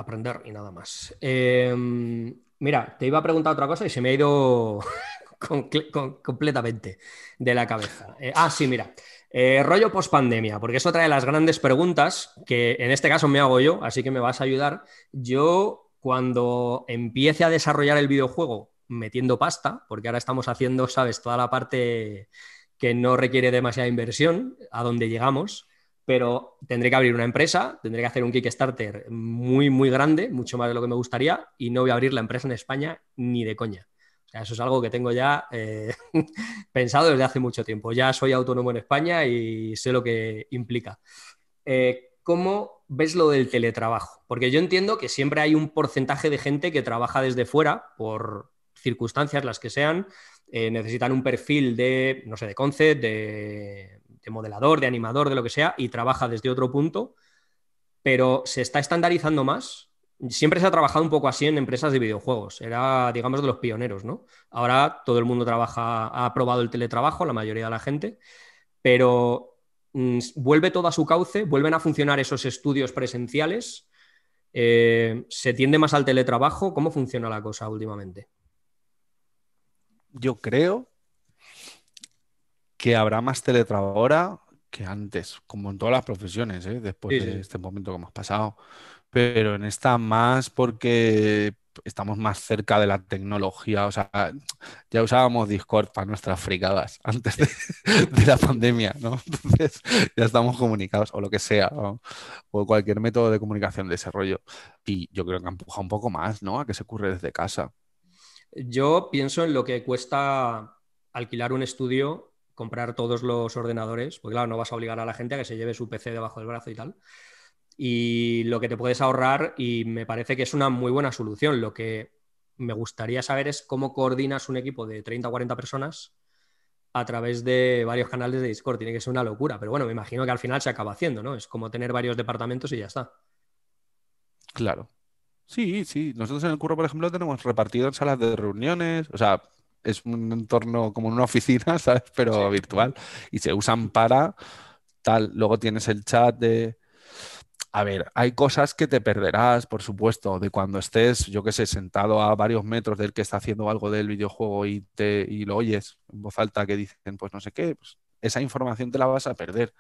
aprender y nada más. Em, mira, te iba a preguntar otra cosa y se me ha ido <laughs> completamente de la cabeza. Eh, ah, sí, mira. Eh, rollo post pandemia, porque es otra de las grandes preguntas que en este caso me hago yo, así que me vas a ayudar. Yo, cuando empiece a desarrollar el videojuego metiendo pasta, porque ahora estamos haciendo, sabes, toda la parte que no requiere demasiada inversión, a donde llegamos, pero tendré que abrir una empresa, tendré que hacer un Kickstarter muy, muy grande, mucho más de lo que me gustaría, y no voy a abrir la empresa en España ni de coña. O sea, eso es algo que tengo ya eh, <laughs> pensado desde hace mucho tiempo. Ya soy autónomo en España y sé lo que implica. Eh, ¿Cómo ves lo del teletrabajo? Porque yo entiendo que siempre hay un porcentaje de gente que trabaja desde fuera por circunstancias las que sean, eh, necesitan un perfil de, no sé, de concept, de de modelador, de animador, de lo que sea, y trabaja desde otro punto, pero se está estandarizando más siempre se ha trabajado un poco así en empresas de videojuegos. Era, digamos, de los pioneros, ¿no? Ahora todo el mundo trabaja, ha aprobado el teletrabajo, la mayoría de la gente, pero mm, vuelve todo a su cauce, vuelven a funcionar esos estudios presenciales. Eh, ¿Se tiende más al teletrabajo? ¿Cómo funciona la cosa últimamente? Yo creo que habrá más teletrabajo ahora que antes, como en todas las profesiones, ¿eh? después de este momento que hemos pasado. Pero en esta más porque estamos más cerca de la tecnología, o sea, ya usábamos Discord para nuestras fricadas <laughs> antes de, la pandemia, ¿no? <laughs> Entonces ya estamos comunicados o lo que sea, o cualquier método de comunicación de desarrollo. Y yo creo que empuja un poco más, ¿no? A que se ocurre desde casa. Yo pienso en lo que cuesta alquilar un estudio comprar todos los ordenadores, porque claro, no vas a obligar a la gente a que se lleve su PC debajo del brazo y tal. Y lo que te puedes ahorrar, y me parece que es una muy buena solución. Lo que me gustaría saber es cómo coordinas un equipo de 30 o 40 personas a través de varios canales de Discord. Tiene que ser una locura, pero bueno, me imagino que al final se acaba haciendo, ¿no? Es como tener varios departamentos y ya está. Claro. Sí, sí. Nosotros en el curro, por ejemplo, tenemos repartido en salas de reuniones, o sea, es un entorno como una oficina, <laughs> ¿sabes? Pero virtual. Y se usan para tal. Luego tienes el chat de... A ver, hay cosas que te perderás, por supuesto, de cuando estés, yo qué sé, sentado a varios metros del que está haciendo algo del videojuego y, te, y lo oyes en voz alta que dicen, pues no sé qué, pues esa información te la vas a perder.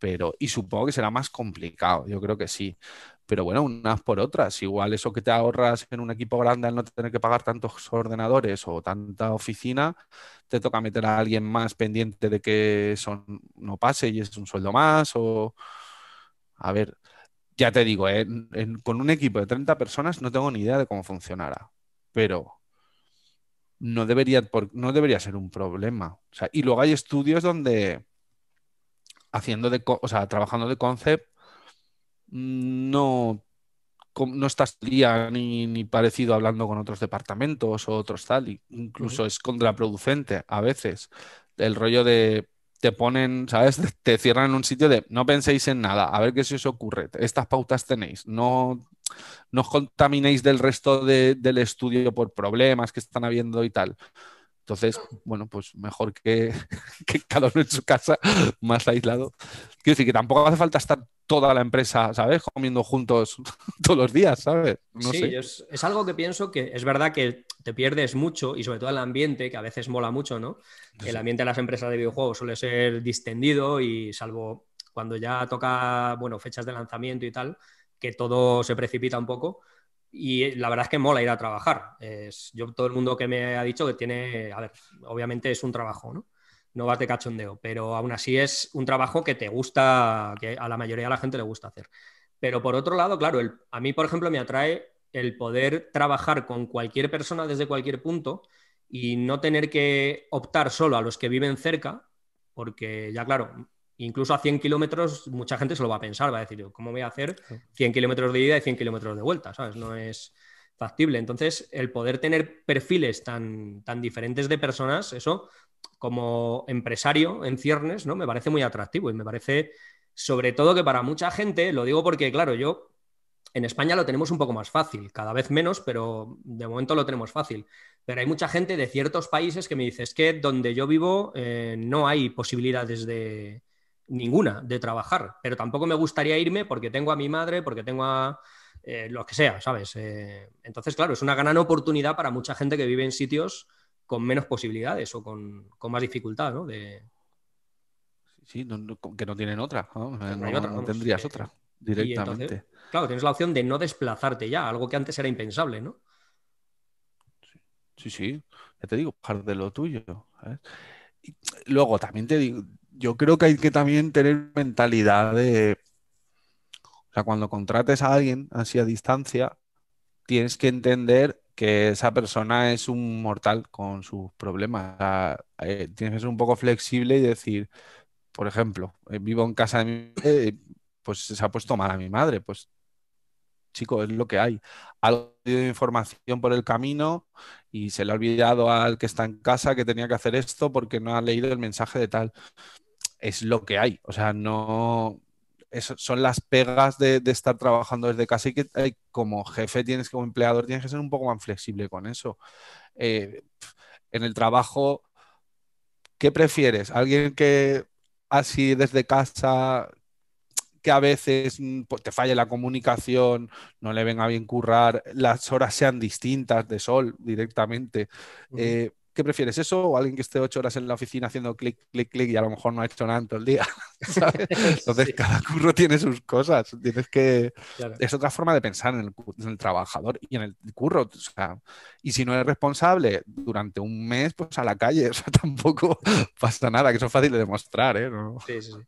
Pero, y supongo que será más complicado, yo creo que sí pero bueno, unas por otras. Igual eso que te ahorras en un equipo grande al no tener que pagar tantos ordenadores o tanta oficina, te toca meter a alguien más pendiente de que eso no pase y es un sueldo más. O a ver, ya te digo, eh, con un equipo de 30 personas no tengo ni idea de cómo funcionará, pero no debería, no debería ser un problema. y luego hay estudios donde haciendo de, o sea, trabajando de concept no, no estás día ni, parecido hablando con otros departamentos o otros tal, incluso es contraproducente a veces. El rollo de te ponen, ¿sabes? <laughs> Te cierran en un sitio de no penséis en nada, a ver qué se os ocurre, estas pautas tenéis, no, os contaminéis del resto del estudio por problemas que están habiendo y tal. Entonces, bueno, pues mejor que, <laughs> que, cada uno en su casa, <laughs> más aislado. Quiero decir que tampoco hace falta estar toda la empresa, ¿sabes? Comiendo juntos <laughs> todos los días, ¿sabes? No sí, Es, es, algo que pienso que es verdad que te pierdes mucho y sobre todo el ambiente, que a veces mola mucho, ¿no? El ambiente de las empresas de videojuegos suele ser distendido y salvo cuando ya toca, bueno, fechas de lanzamiento y tal, que todo se precipita un poco y eh, la verdad es que mola ir a trabajar. Es, yo todo el mundo que me ha dicho que tiene, a ver, obviamente es un trabajo, ¿no? No vas de cachondeo, pero aún así es un trabajo que te gusta, que a la mayoría de la gente le gusta hacer. Pero por otro lado, claro, el, a mí, por ejemplo, me atrae el poder trabajar con cualquier persona desde cualquier punto y no tener que optar solo a los que viven cerca, porque ya claro, Incluso a 100 kilómetros, mucha gente se lo va a pensar, va a decir, ¿cómo voy a hacer 100 kilómetros de ida y 100 kilómetros de vuelta? No es factible. Entonces, el poder tener perfiles tan, tan diferentes de personas, eso como empresario en ciernes, ¿no? Me parece muy atractivo y me parece, sobre todo, que para mucha gente, lo digo porque, claro, yo en España lo tenemos un poco más fácil, cada vez menos, pero de momento lo tenemos fácil. Pero hay mucha gente de ciertos países que me dice, es que donde yo vivo eh, no hay posibilidades de, ninguna de trabajar, pero tampoco me gustaría irme porque tengo a mi madre, porque tengo a eh, lo que sea, ¿sabes? Eh, entonces, claro, es una gran oportunidad para mucha gente que vive en sitios con menos posibilidades o con, más dificultad, ¿no? De... Sí, que no tienen otra, no, tendrías otra directamente. claro, tienes la opción de no desplazarte ya, algo que antes era impensable, ¿no? Sí, sí, ya te digo, parte de lo tuyo. luego también te digo, yo creo que hay que también tener mentalidad de, o sea, cuando contrates a alguien así a distancia, tienes que entender que esa persona es un mortal con sus problemas. Eh, tienes que ser un poco flexible y decir, por ejemplo, eh, vivo en casa de mi madre, y eh, pues se ha puesto mal a mi madre, pues chico, es lo que hay. Algo de información por el camino y se le ha olvidado al que está en casa que tenía que hacer esto porque no ha leído el mensaje de tal es lo que hay. O sea, no. son las pegas de, estar trabajando desde casa y que como jefe tienes, como empleador, tienes que ser un poco más flexible con eso. Eh, en el trabajo, ¿qué prefieres? ¿Alguien que así desde casa que a veces mm, pues, te falle la comunicación, no le venga bien currar, las horas sean distintas de sol directamente. ¿Qué prefieres, eso o alguien que esté ocho horas en la oficina haciendo clic, clic, clic y a lo mejor no ha hecho nada en todo el día? <laughs> ¿sabes? <laughs> Entonces, cada curro tiene sus cosas. Tienes que. Es otra forma de pensar en el, trabajador y en el curro. y si no eres responsable durante un mes, pues a la calle. <laughs> O sea, tampoco pasa nada, que eso es fácil de demostrar. ¿eh? ¿No? Sí, sí, sí.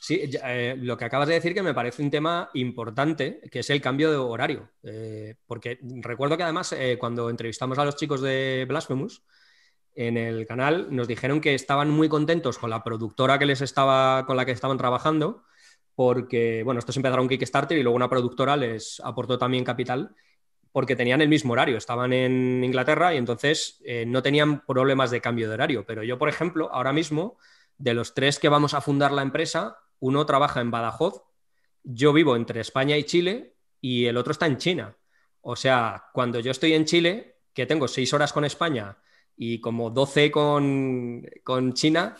Sí, eh, lo que acabas de decir que me parece un tema importante, que es el cambio de horario. Eh, porque recuerdo que además eh, cuando entrevistamos a los chicos de Blasphemous, en el canal, nos dijeron que estaban muy contentos con la productora que les estaba, con la que estaban trabajando, porque, bueno, estos empezaron Kickstarter y luego una productora les aportó también capital, porque tenían el mismo horario, estaban en Inglaterra y entonces eh, no tenían problemas de cambio de horario. Pero yo, por ejemplo, ahora mismo, de los tres que vamos a fundar la empresa, uno trabaja en Badajoz, yo vivo entre España y Chile y el otro está en China. O sea, cuando yo estoy en Chile, que tengo seis horas con España, y como 12 con, China,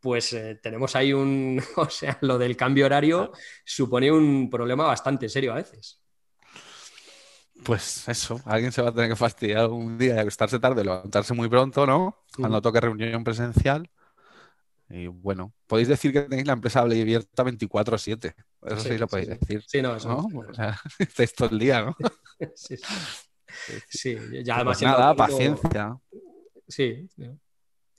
pues eh, tenemos ahí un, <laughs> o sea, lo del cambio horario supone un problema bastante serio a veces. Pues eso, alguien se va a tener que fastidiar un día de acostarse tarde, levantarse muy pronto, ¿no? Cuando toque reunión presencial. Y bueno, podéis decir que tenéis la empresa abierta 24-7. Eso sí, lo podéis decir. Sí, no, eso. ¿no? O sea, <laughs> estáis todo el día, ¿no? <laughs> sí, sí. ya pues además. nada, paciencia sí,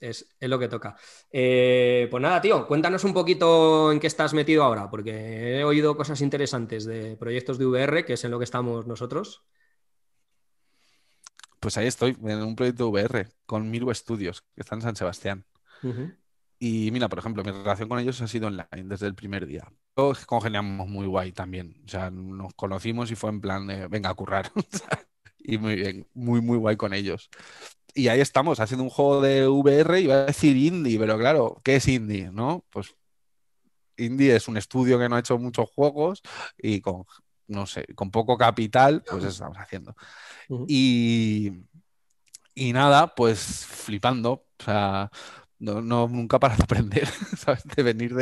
es, lo que toca. Eh, pues nada, tío, cuéntanos un poquito en qué estás metido ahora, porque he oído cosas interesantes de proyectos de VR, que es en lo que estamos nosotros. Pues ahí estoy, en un proyecto de VR con Miru Studios, que está en San Sebastián. Y mira, por ejemplo, mi relación con ellos ha sido online desde el primer día. Todos congeniamos muy guay también. O sea, nos conocimos y fue en plan de, venga a currar. <laughs> y muy bien, muy, muy guay con ellos y ahí estamos, haciendo un juego de VR, iba a decir indie, pero claro, ¿qué es indie? ¿No? Pues indie es un estudio que no ha hecho muchos juegos y con, no sé, con poco capital, pues eso estamos haciendo. y, nada, pues flipando, o sea, no, nunca para de aprender, <laughs> ¿sabes? De venir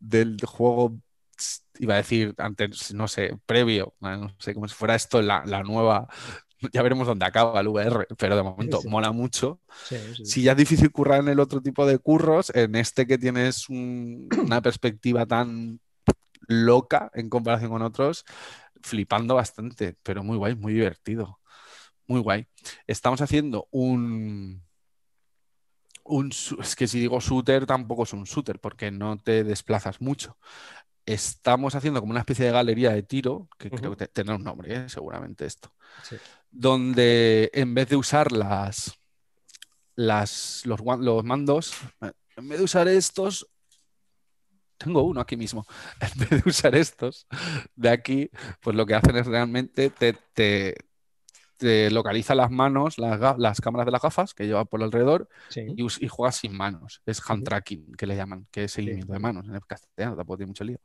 del juego iba a decir antes, no sé, previo, no sé, como si fuera esto la, la nueva <laughs> ya veremos dónde acaba el VR, pero de momento mola mucho. si ya es difícil currar en el otro tipo de curros, en este que tienes una <clears throat> perspectiva tan loca en comparación con otros, flipando bastante, pero muy guay, muy divertido. Muy guay. Estamos haciendo un, es que si digo shooter tampoco es un shooter porque no te desplazas mucho. Estamos haciendo como una especie de galería de tiro, que creo que tendrá un nombre, ¿eh? seguramente esto. Sí donde en vez de usar las, los, los, mandos, en vez de usar estos, tengo uno aquí mismo, <laughs> en vez de usar estos de aquí, pues lo que hacen es realmente te, localiza las manos, las, cámaras de las gafas que lleva por alrededor y, juegas sin manos. Es hand tracking, que le llaman, que es seguimiento de manos en el castellano, tampoco tiene mucho lío.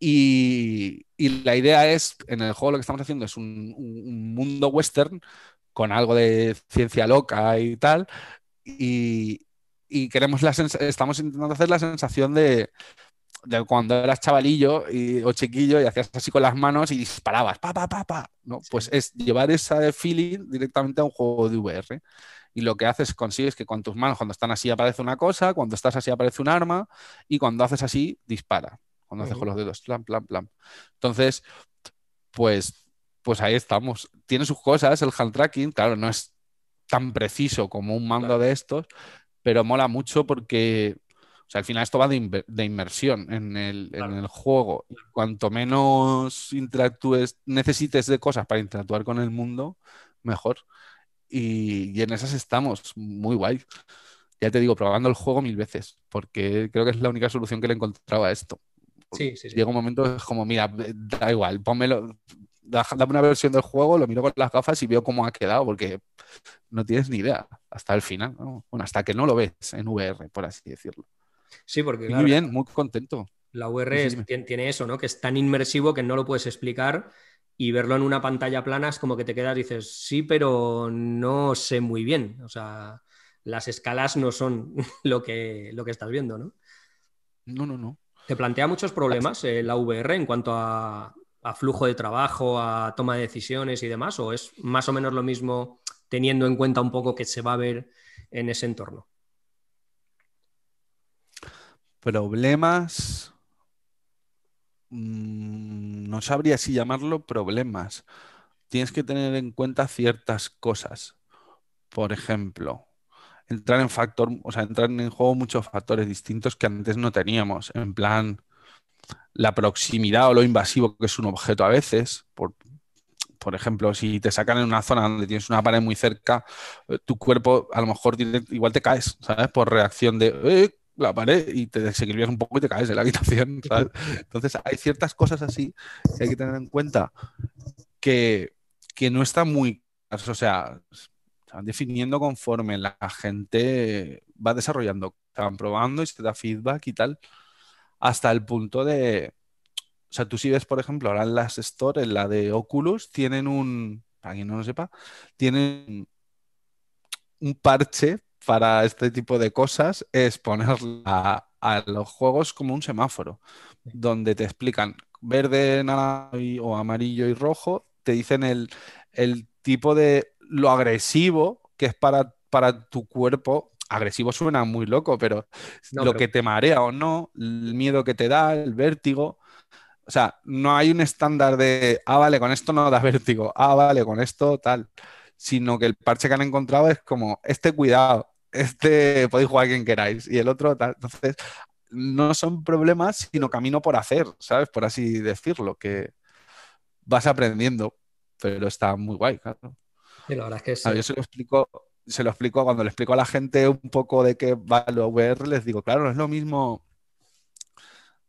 Y, la idea es, en el juego lo que estamos haciendo es un, mundo western con algo de ciencia loca y tal. Y, queremos la estamos intentando hacer la sensación de, cuando eras chavalillo o chiquillo y hacías así con las manos y disparabas, pa, pa, pa, pa. ¿no? Pues es llevar esa feeling directamente a un juego de VR. Y lo que haces, consigues que con tus manos, cuando están así, aparece una cosa, cuando estás así, aparece un arma, y cuando haces así, dispara cuando haces con los dedos, plan, plan, plan. Entonces, pues, pues ahí estamos. Tiene sus cosas, el hand tracking, claro, no es tan preciso como un mando de estos, pero mola mucho porque al final esto va de, inmersión en el, en juego. Cuanto menos interactúes, necesites de cosas para interactuar con el mundo, mejor. Y, y, en esas estamos, muy guay. Ya te digo, probando el juego mil veces, porque creo que es la única solución que le encontraba a esto. Sí, Llega un momento es como, mira, eh, da igual, dame una versión del juego, lo miro con las gafas y veo cómo ha quedado, porque no tienes ni idea hasta el final, bueno, hasta que no lo ves en VR, por así decirlo. Sí, porque. Muy bien, muy contento. La VR tiene eso, ¿no? Que es tan inmersivo que no lo puedes explicar y verlo en una pantalla plana es como que te quedas y dices, sí, pero no sé muy bien. O sea, las escalas no son <laughs> lo que, lo que estás viendo, ¿no? No, no, no. Te plantea muchos problemas eh, la VR en cuanto a, flujo de trabajo, a toma de decisiones y demás, o es más o menos lo mismo teniendo en cuenta un poco que se va a ver en ese entorno. Problemas. Mm, no sabría si llamarlo problemas. Tienes que tener en cuenta ciertas cosas. Por ejemplo, Entrar en factor, o sea, entrar en juego muchos factores distintos que antes no teníamos, en plan la proximidad o lo invasivo que es un objeto a veces, por, por ejemplo, si te sacan en una zona donde tienes una pared muy cerca, eh, tu cuerpo a lo mejor igual te caes, ¿sabes? Por reacción de eh, la pared y te desequilibras un poco y te caes de la habitación, <laughs> Entonces hay ciertas cosas así que hay que tener en cuenta que, que no están muy... O sea, definiendo conforme la gente va desarrollando, están probando y se da feedback y tal, hasta el punto de... O sea, tú si ves, por ejemplo, ahora en las Store, en la de Oculus, tienen un, para quien no lo sepa, tienen un parche para este tipo de cosas, es poner a, los juegos como un semáforo, donde te explican verde, o amarillo y rojo, te dicen el tipo de lo agresivo que es para, para tu cuerpo. Agresivo suena muy loco, pero lo que te marea o no, el miedo que te da, el vértigo. O sea, no hay un estándar de, ah, vale, con esto no da vértigo, ah, vale, con esto tal. Sino que el parche que han encontrado es como, este cuidado, este podéis jugar quien queráis y el otro tal. Entonces, no son problemas, sino camino por hacer, ¿sabes? Por así decirlo, que vas aprendiendo, pero está muy guay, claro. Yo se lo explico, se lo cuando le explico a la gente un poco de qué va el VR, les digo, claro, no es lo mismo.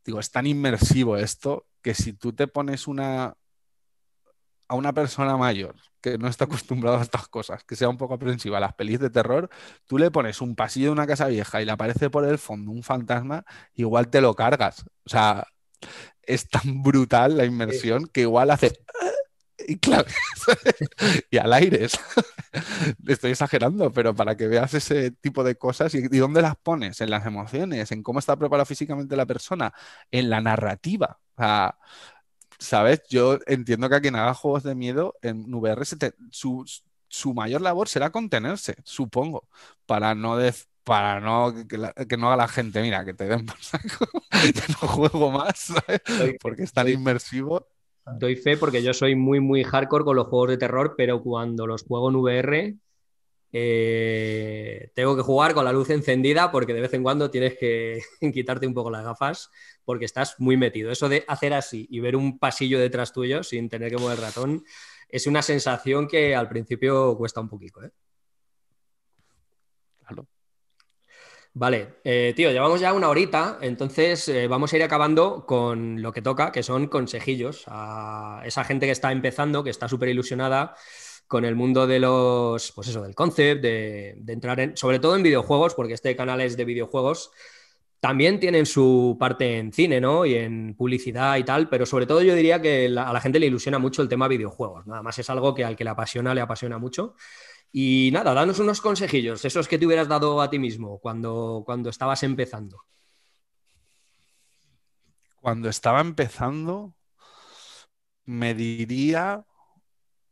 Digo, es tan inmersivo esto que si tú te pones una a una persona mayor que no está acostumbrada a estas cosas, que sea un poco aprensiva a las pelis de terror, tú le pones un pasillo de una casa vieja y le aparece por el fondo un fantasma, igual te lo cargas. O sea, es tan brutal la inmersión que igual hace y claro, <laughs> y al aire. <laughs> Estoy exagerando, pero para que veas ese tipo de cosas y, dónde las pones, en las emociones, en cómo está preparada físicamente la persona, en la narrativa. Sabes, yo entiendo que a quien haga juegos de miedo en VR su, mayor labor será contenerse, supongo, para no de, para no que, no haga la gente, mira, que te den por saco, <laughs> no juego más, porque es tan inmersivo doy fe porque yo soy muy, muy hardcore con los juegos de terror, pero cuando los juego en VR, eh, tengo que jugar con la luz encendida porque de vez en cuando tienes que <laughs> quitarte un poco las gafas porque estás muy metido. Eso de hacer así y ver un pasillo detrás tuyo sin tener que mover el ratón es una sensación que al principio cuesta un poquito. ¿eh? Vale, eh, tío, llevamos ya una horita, entonces eh, vamos a ir acabando con lo que toca, que son consejillos a esa gente que está empezando, que está súper ilusionada con el mundo de los, pues eso, del concept, de, entrar en, sobre todo en videojuegos, porque este canal es de videojuegos. También tienen su parte en cine, ¿no? Y en publicidad y tal, pero sobre todo yo diría que a la gente le ilusiona mucho el tema videojuegos. Nada más es algo que al que le apasiona, le apasiona mucho. Y nada, danos unos consejillos, esos que te hubieras dado a ti mismo cuando, cuando estabas empezando. Cuando estaba empezando, me diría,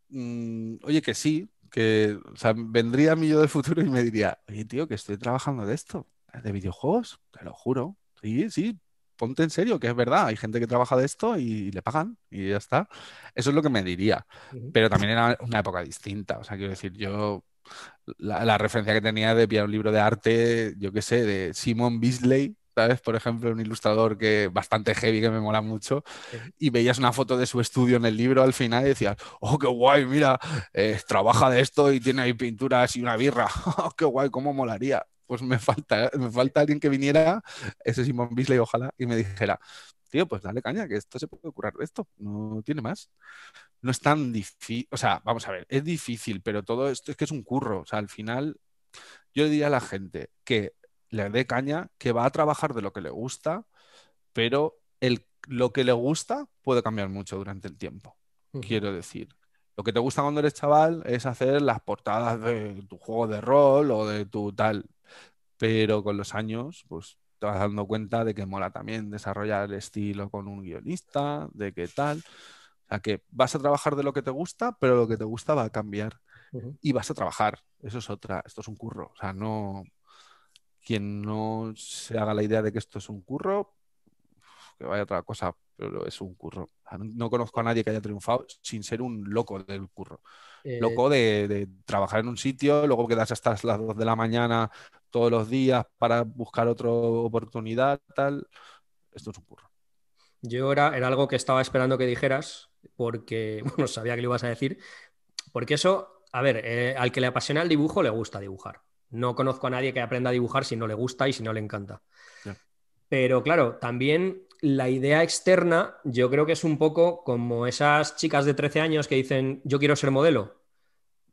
mm, oye, que sí, que vendría a mí yo del futuro y me diría, oye, tío, que estoy trabajando de esto, de videojuegos, te lo juro. Sí, sí, ponte en serio, que es verdad, hay gente que trabaja de esto y le pagan y ya está. Eso es lo que me diría. Pero también era una época distinta, o sea, quiero decir, yo la, referencia que tenía de un libro de arte, yo qué sé, de Simon Bisley, ¿sabes? Por ejemplo, un ilustrador que bastante heavy, que me mola mucho, y veías una foto de su estudio en el libro al final y decías, oh, qué guay, mira, eh, trabaja de esto y tiene ahí pinturas y una birra, <laughs> oh, qué guay, cómo molaría pues me falta, me falta alguien que viniera, ese Simón Bisley, ojalá, y me dijera, tío, pues dale caña, que esto se puede curar de esto, no tiene más. No es tan difícil, o sea, vamos a ver, es difícil, pero todo esto es que es un curro, o sea, al final yo diría a la gente que le dé caña, que va a trabajar de lo que le gusta, pero el, lo que le gusta puede cambiar mucho durante el tiempo, quiero decir. Lo que te gusta cuando eres chaval es hacer las portadas de tu juego de rol o de tu tal pero con los años, pues te vas dando cuenta de que mola también desarrollar el estilo con un guionista, de qué tal. O sea, que vas a trabajar de lo que te gusta, pero lo que te gusta va a cambiar. Y vas a trabajar. Eso es otra. Esto es un curro. O sea, no. Quien no se haga la idea de que esto es un curro, que vaya otra cosa, pero es un curro. No conozco a nadie que haya triunfado sin ser un loco del curro. Eh, loco de, trabajar en un sitio, luego quedas hasta las 2 de la mañana todos los días para buscar otra oportunidad, tal. Esto es un curro. Yo era, algo que estaba esperando que dijeras, porque, <laughs> bueno, sabía que lo ibas a decir, porque eso, a ver, eh, al que le apasiona el dibujo le gusta dibujar. No conozco a nadie que aprenda a dibujar si no le gusta y si no le encanta. Pero claro, también la idea externa yo creo que es un poco como esas chicas de 13 años que dicen, yo quiero ser modelo.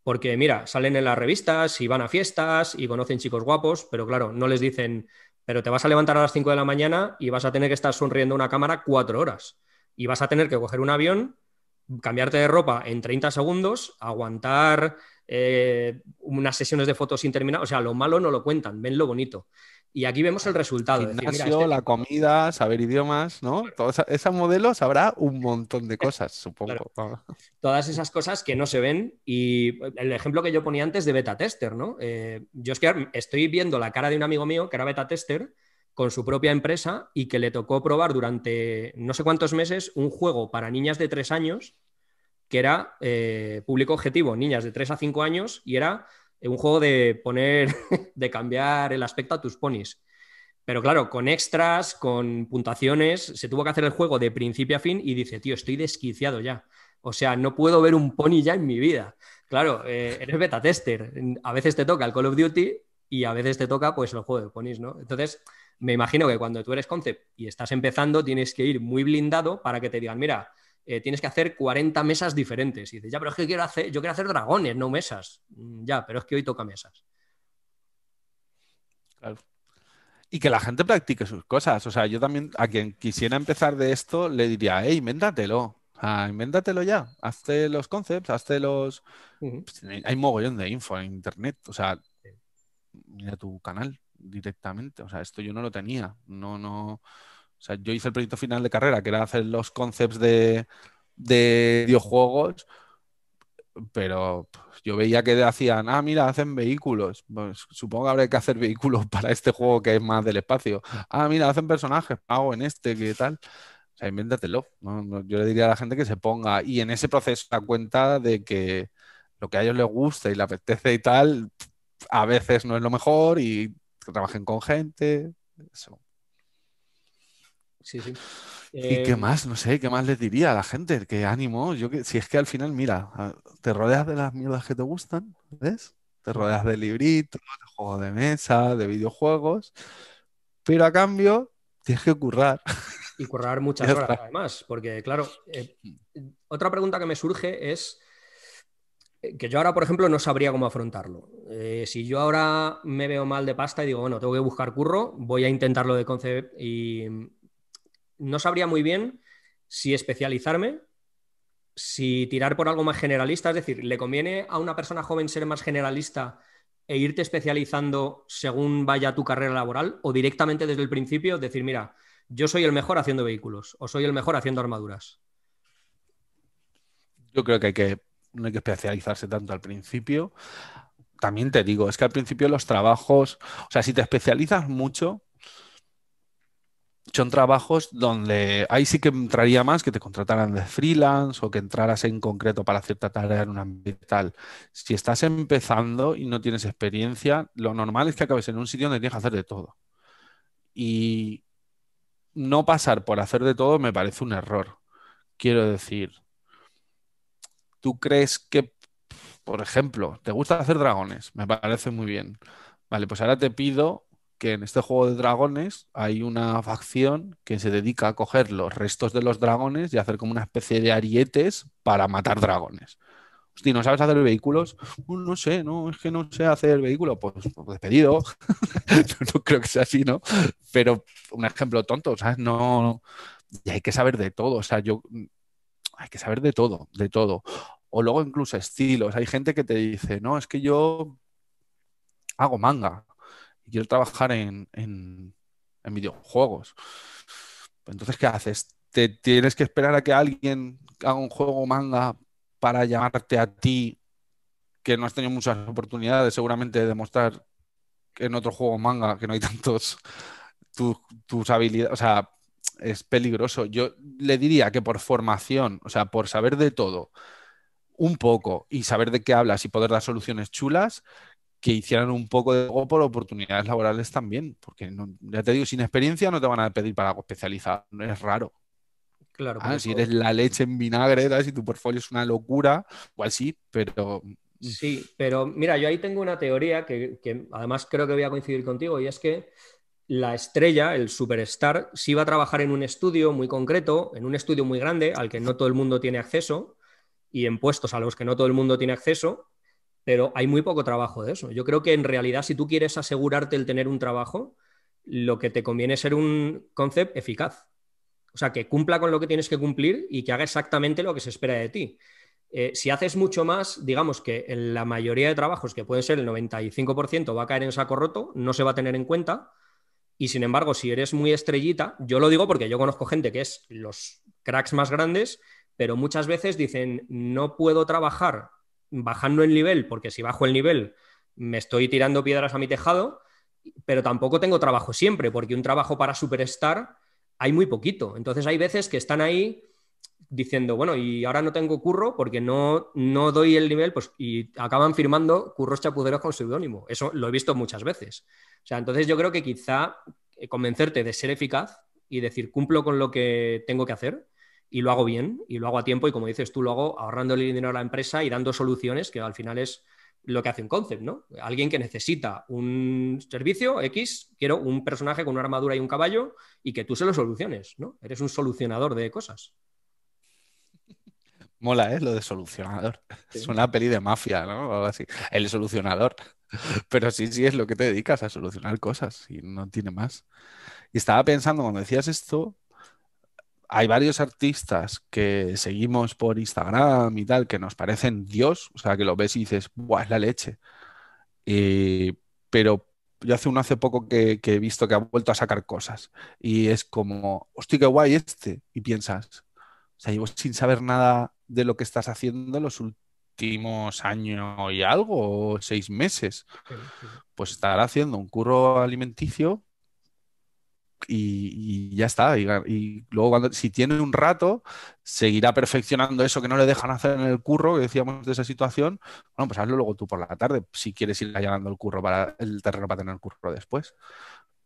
Porque mira, salen en las revistas y van a fiestas y conocen chicos guapos, pero claro, no les dicen, pero te vas a levantar a las 5 de la mañana y vas a tener que estar sonriendo a una cámara cuatro horas. Y vas a tener que coger un avión cambiarte de ropa en 30 segundos, aguantar eh, unas sesiones de fotos sin terminar, O sea, lo malo no lo cuentan, ven lo bonito. Y aquí vemos el resultado. Este la comida, saber idiomas, ¿no? Todos esos modelos habrá un montón de cosas, supongo. Ah. Todas esas cosas que no se ven. Y el ejemplo que yo ponía antes de beta tester, ¿no? Eh, yo es que estoy viendo la cara de un amigo mío que era beta tester con su propia empresa y que le tocó probar durante no sé cuántos meses un juego para niñas de tres años que era eh, público objetivo, niñas de 3 a 5 años, y era eh, un juego de poner, <laughs> de cambiar el aspecto a tus ponis. Pero claro, con extras, con puntuaciones, se tuvo que hacer el juego de principio a fin y dice, tío, estoy desquiciado ya. O sea, no puedo ver un pony ya en mi vida. Claro, eh, eres beta tester. A veces te toca el Call of Duty y a veces te toca pues el juego de ponis, ¿no? Entonces, me imagino que cuando tú eres concept y estás empezando, tienes que ir muy blindado para que te digan, mira, eh, tienes que hacer 40 mesas diferentes. Y dices, ya, pero es que quiero hacer, yo quiero hacer dragones, no mesas. Mm, ya, pero es que hoy toca mesas. Claro. Y que la gente practique sus cosas. O sea, yo también a quien quisiera empezar de esto le diría, hey, invéntatelo. Ah, invéntatelo ya. Hazte los concepts, hazte los. Pues, hay mogollón de info en internet. O sea, mira tu canal directamente. O sea, esto yo no lo tenía. No, no. O sea, yo hice el proyecto final de carrera, que era hacer los concepts de, videojuegos, pero yo veía que decían, ah, mira, hacen vehículos. Pues, supongo que habrá que hacer vehículos <laughs> para este juego que es más del espacio. Ah, mira, hacen personajes, hago en este, qué tal. O sea, invéntatelo. Yo le diría a la gente que se ponga y en ese proceso da cuenta de que lo que a ellos les gusta y les apetece y tal, a veces no es lo mejor y que trabajen con gente, eso. Sí, sí. ¿Y qué em, más? No sé, ¿qué más les diría a la gente? qué ánimo, yo que, si es que al final, mira, te rodeas de las mierdas que te gustan, ¿ves? Te rodeas de libritos, de juegos de mesa, de videojuegos, pero a cambio tienes que currar. Y currar <laughs> muchas horas, además, porque claro, eh, mm. otra pregunta que me surge es que yo ahora, por ejemplo, no sabría cómo afrontarlo. Eh, si yo ahora me veo mal de pasta y digo, bueno, tengo que buscar curro, voy a intentarlo de concept y no sabría muy bien si especializarme, si tirar por algo más generalista, es decir, ¿le conviene a una persona joven ser más generalista e irte especializando según vaya tu carrera laboral o directamente desde el principio decir, mira, yo soy el mejor haciendo vehículos o soy el mejor haciendo armaduras? Yo creo que hay que no hay que especializarse tanto al principio. También te digo, es que al principio los trabajos, o sea, si te especializas mucho, son trabajos donde ahí sí que entraría más que te contrataran de freelance o que entraras en concreto para cierta tarea en un ambiente tal. Si estás empezando y no tienes experiencia, lo normal es que acabes en un sitio donde tienes que hacer de todo. Y no pasar por hacer de todo me parece un error. Quiero decir, ¿Tú crees que, por ejemplo, te gusta hacer dragones? Me parece muy bien. Vale, pues ahora te pido que en este juego de dragones hay una facción que se dedica a coger los restos de los dragones y hacer como una especie de arietes para matar dragones. Si ¿no sabes hacer vehículos? Uh, no sé, no, es que no sé hacer el Pues, pues despedido. <laughs> no, no, creo que sea así, ¿no? Pero un ejemplo tonto, ¿sabes? No, no. Y hay que saber de todo. O sea, yo hay que saber de todo, de todo. O luego incluso estilos. Hay gente que te dice, no, es que yo hago manga y quiero trabajar en, en, videojuegos. Entonces, ¿qué haces? ¿Te tienes que esperar a que alguien haga un juego manga para llamarte a ti, que no has tenido muchas oportunidades seguramente de demostrar que en otro juego manga, que no hay tantos, tus, tus habilidades, es peligroso. Yo le diría que por formación, o sea, por saber de todo un poco y saber de qué hablas y poder dar soluciones chulas, que hicieran un poco de algo por oportunidades laborales también, porque ya te digo, sin experiencia no te van a pedir para algo especializado, no es raro. Claro. Ah, si eres la leche en vinagre, si tu portfolio es una locura, igual sí, pero... Sí, pero mira, yo ahí tengo una teoría que además creo que voy a coincidir contigo y es que la estrella, el superstar, sí va a trabajar en un estudio muy concreto, en un estudio muy grande al que no todo el mundo tiene acceso y en puestos a los que no todo el mundo tiene acceso, pero hay muy poco trabajo de eso. Yo creo que en realidad si tú quieres asegurarte el tener un trabajo, lo que te conviene es ser un concept eficaz. O sea, que cumpla con lo que tienes que cumplir y que haga exactamente lo que se espera de ti. Eh, si haces mucho más, digamos que en la mayoría de trabajos, que puede ser el 95%, va a caer en saco roto, no se va a tener en cuenta y sin embargo, si eres muy estrellita, yo lo digo porque yo conozco gente que es los cracks más grandes, pero muchas veces dicen, no puedo trabajar bajando el nivel, porque si bajo el nivel me estoy tirando piedras a mi tejado, pero tampoco tengo trabajo siempre, porque un trabajo para superstar hay muy poquito. Entonces hay veces que están ahí diciendo, bueno, y ahora no tengo curro porque no, no doy el nivel, pues, y acaban firmando curros chapuderos con seudónimo. Eso lo he visto muchas veces. O sea, entonces yo creo que quizá eh, convencerte de ser eficaz y decir, cumplo con lo que tengo que hacer y lo hago bien y lo hago a tiempo y como dices tú, lo hago ahorrándole dinero a la empresa y dando soluciones que al final es lo que hace un concept, ¿no? Alguien que necesita un servicio X, quiero un personaje con una armadura y un caballo y que tú se lo soluciones, ¿no? Eres un solucionador de cosas. Mola, ¿eh? Lo de solucionador. Es <laughs> una peli de mafia, ¿no? algo así. El solucionador. <laughs> Pero sí, sí, es lo que te dedicas a solucionar cosas y no tiene más. Y estaba pensando, cuando decías esto, hay varios artistas que seguimos por Instagram y tal, que nos parecen Dios, o sea, que lo ves y dices, ¡buah, es la leche! pero yo hace uno hace poco que, he visto que ha vuelto a sacar cosas y es como, ¡hostia, qué guay este! Y piensas, o sea, llevo sin saber nada de lo que estás haciendo en los últimos años y algo, o seis meses. Pues estará haciendo un curro alimenticio y, ya está. Y, luego, cuando, si tiene un rato, seguirá perfeccionando eso que no le dejan hacer en el curro, que decíamos de esa situación. Bueno, pues hazlo luego tú por la tarde, si quieres ir allanando el curro para el terreno para tener el curro después.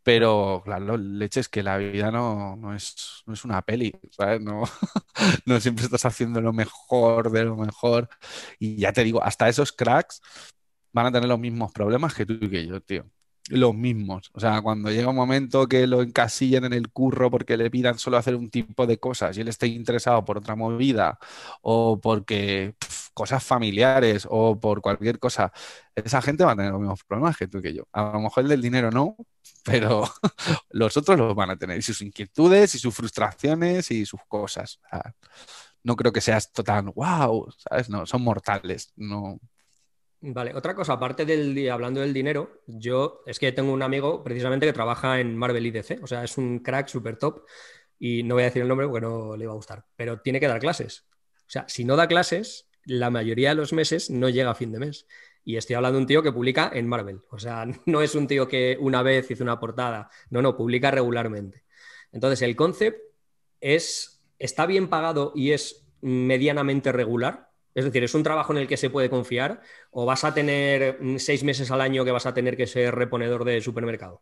Pero, claro, es que la vida no, es, es una peli, ¿sabes? No, <laughs> no siempre estás haciendo lo mejor de lo mejor. Y ya te digo, hasta esos cracks van a tener los mismos problemas que tú y que yo, tío los mismos. O sea, cuando llega un momento que lo encasillan en el curro porque le pidan solo hacer un tipo de cosas y él esté interesado por otra movida o porque cosas familiares o por cualquier cosa, esa gente va a tener los mismos problemas que tú y que yo. A lo mejor el del dinero no, <laughs> pero <laughs> los otros los van a tener. Y sus inquietudes y sus frustraciones y sus cosas. no creo que seas total, wow, ¿sabes? No, son mortales. No, Vale, otra cosa, aparte del hablando del dinero, yo es que tengo un amigo precisamente que trabaja en Marvel IDC, o sea, es un crack super top y no voy a decir el nombre porque no le va a gustar, pero tiene que dar clases. O sea, si no da clases, la mayoría de los meses no llega a fin de mes. Y estoy hablando de un tío que publica en Marvel. O sea, <laughs> no es un tío que una vez hizo una portada. No, no, publica regularmente. Entonces, el concept es, está bien pagado y es medianamente regular, es decir, ¿es un trabajo en el que se puede confiar o vas a tener seis meses al año que vas a tener que ser reponedor de supermercado?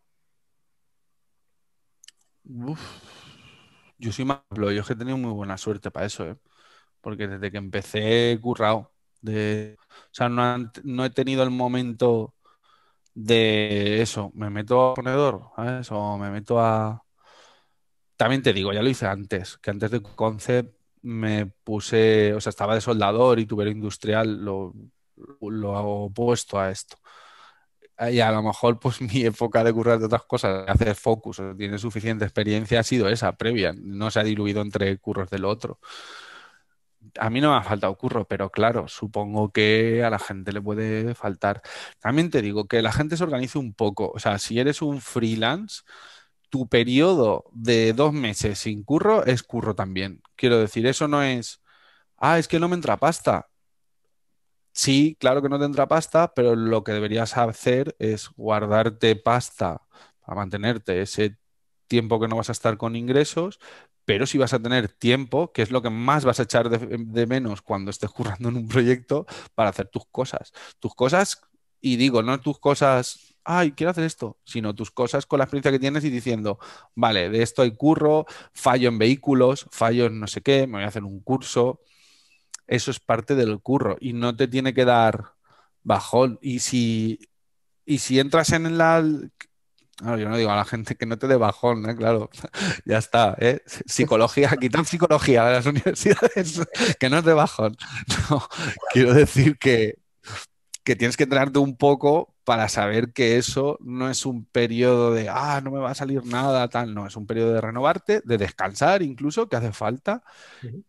yo soy más... Yo que he tenido muy buena suerte para eso, ¿eh? porque desde que empecé he currado. o sea, no, he tenido el momento de eso. Me meto a reponedor? O me meto a. También te digo, ya lo hice antes, que antes de Concept me puse, o sea, estaba de soldador y tubero industrial, lo, lo opuesto a esto. Eh, y a lo mejor, pues <laughs> mi época de currar de otras cosas, hacer focus, o tiene suficiente experiencia, ha sido esa previa, no se ha diluido entre curros del otro. A mí no me ha faltado curro, pero claro, supongo que a la gente le puede faltar. También te digo que la gente se organice un poco, o sea, si eres un freelance, tu periodo de dos meses sin curro es curro también. Quiero decir, eso no es, ah, es que no me entra pasta. Sí, claro que no te entra pasta, pero lo que deberías hacer es guardarte pasta para mantenerte ese tiempo que no vas a estar con ingresos, pero si vas a tener tiempo, que es lo que más vas a echar de, de menos cuando estés currando en un proyecto para hacer tus cosas. Tus cosas, y digo, no tus cosas ay, quiero hacer esto, sino tus cosas con la experiencia que tienes y diciendo, vale, de esto hay curro, fallo en vehículos, fallo en no sé qué, me voy a hacer un curso. Eso es parte del curro y no te tiene que dar bajón. Y si, y si entras en la... yo no digo a la gente que no te dé bajón, ¿eh? claro, <laughs> ya está. ¿eh? Psicología, <laughs> quitan psicología de las <laughs> universidades, que no te bajón. quiero decir que, que tienes que entrenarte un poco para saber que eso no es un periodo de, ah, no me va a salir nada, tal, no, es un periodo de renovarte, de descansar incluso, que hace falta,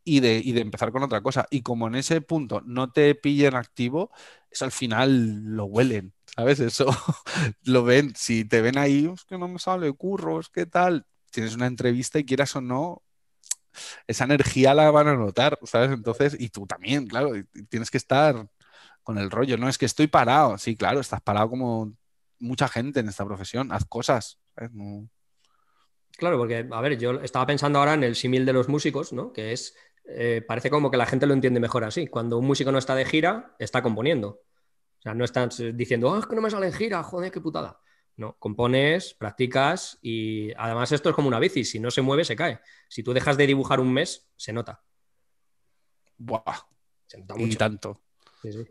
y, de, y de empezar con otra cosa. Y como en ese punto no te pillen activo, eso al final lo huelen, ¿sabes? Eso <laughs> lo ven, si te ven ahí, es que no me sale curro, es que tal, tienes una entrevista y quieras o no, esa energía la van a notar, ¿sabes? Entonces, y tú también, claro, tienes que estar con el rollo, no es que estoy parado, sí, claro, estás parado como mucha gente en esta profesión, haz cosas. Claro, porque, a ver, yo estaba pensando ahora en el símil de los músicos, ¿no? Que es, eh, parece como que la gente lo entiende mejor así. Cuando un músico no está de gira, está componiendo. O sea, no estás diciendo, ah, es que no me sale en gira, joder, qué putada. No, compones, practicas y además esto es como una bici, si no se mueve se cae. Si tú dejas de dibujar un mes, se nota. Buah. Se nota mucho. tanto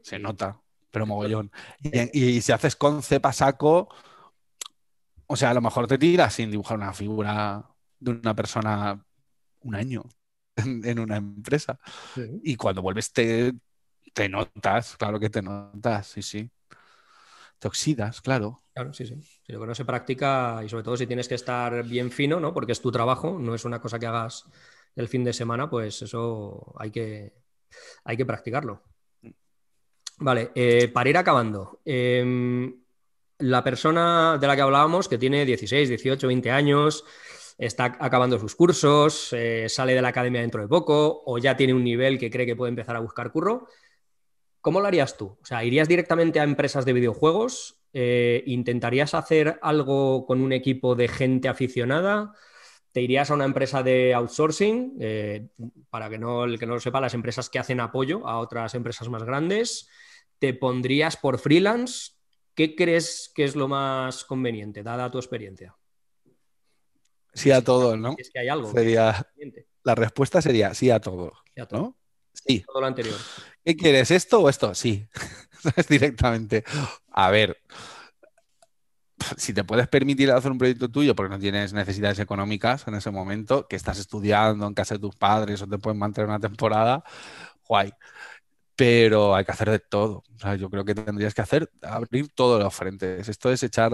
se nota, pero mogollón. Y, si haces con cepa saco, o sea, a lo mejor te tiras sin dibujar una figura de una persona un año <laughs> en, una empresa. Y cuando vuelves te, te notas, claro que te notas, sí, sí. Te oxidas, claro. Claro, sí, sí. Si lo que no se practica, y sobre todo si tienes que estar bien fino, ¿no? Porque es tu trabajo, no es una cosa que hagas el fin de semana, pues eso hay que, hay que practicarlo. Vale, eh, para ir acabando, em, la persona de la que hablábamos, que tiene 16, 18, 20 años, está acabando sus cursos, eh, sale de la academia dentro de poco o ya tiene un nivel que cree que puede empezar a buscar curro, ¿cómo lo harías tú? O sea, ¿irías directamente a empresas de videojuegos? Eh, ¿Intentarías hacer algo con un equipo de gente aficionada? te irías a una empresa de outsourcing, para que no, el que no lo sepa, las empresas que hacen apoyo a otras empresas más grandes, ¿Te pondrías por freelance? ¿Qué crees que es lo más conveniente, dada tu experiencia? Sí a todo, ¿no? Es que hay algo. La respuesta sería sí a todo. Sí a todo. Sí. Todo lo anterior. ¿Qué quieres, esto o esto? Sí. <laughs> es Directamente. A ver, si te puedes permitir hacer un proyecto tuyo porque no tienes necesidades económicas en ese momento, que estás estudiando en casa de tus padres o te pueden mantener una temporada, guay pero hay que hacer de todo. yo creo que tendrías que hacer abrir todos los frentes. Esto es echar,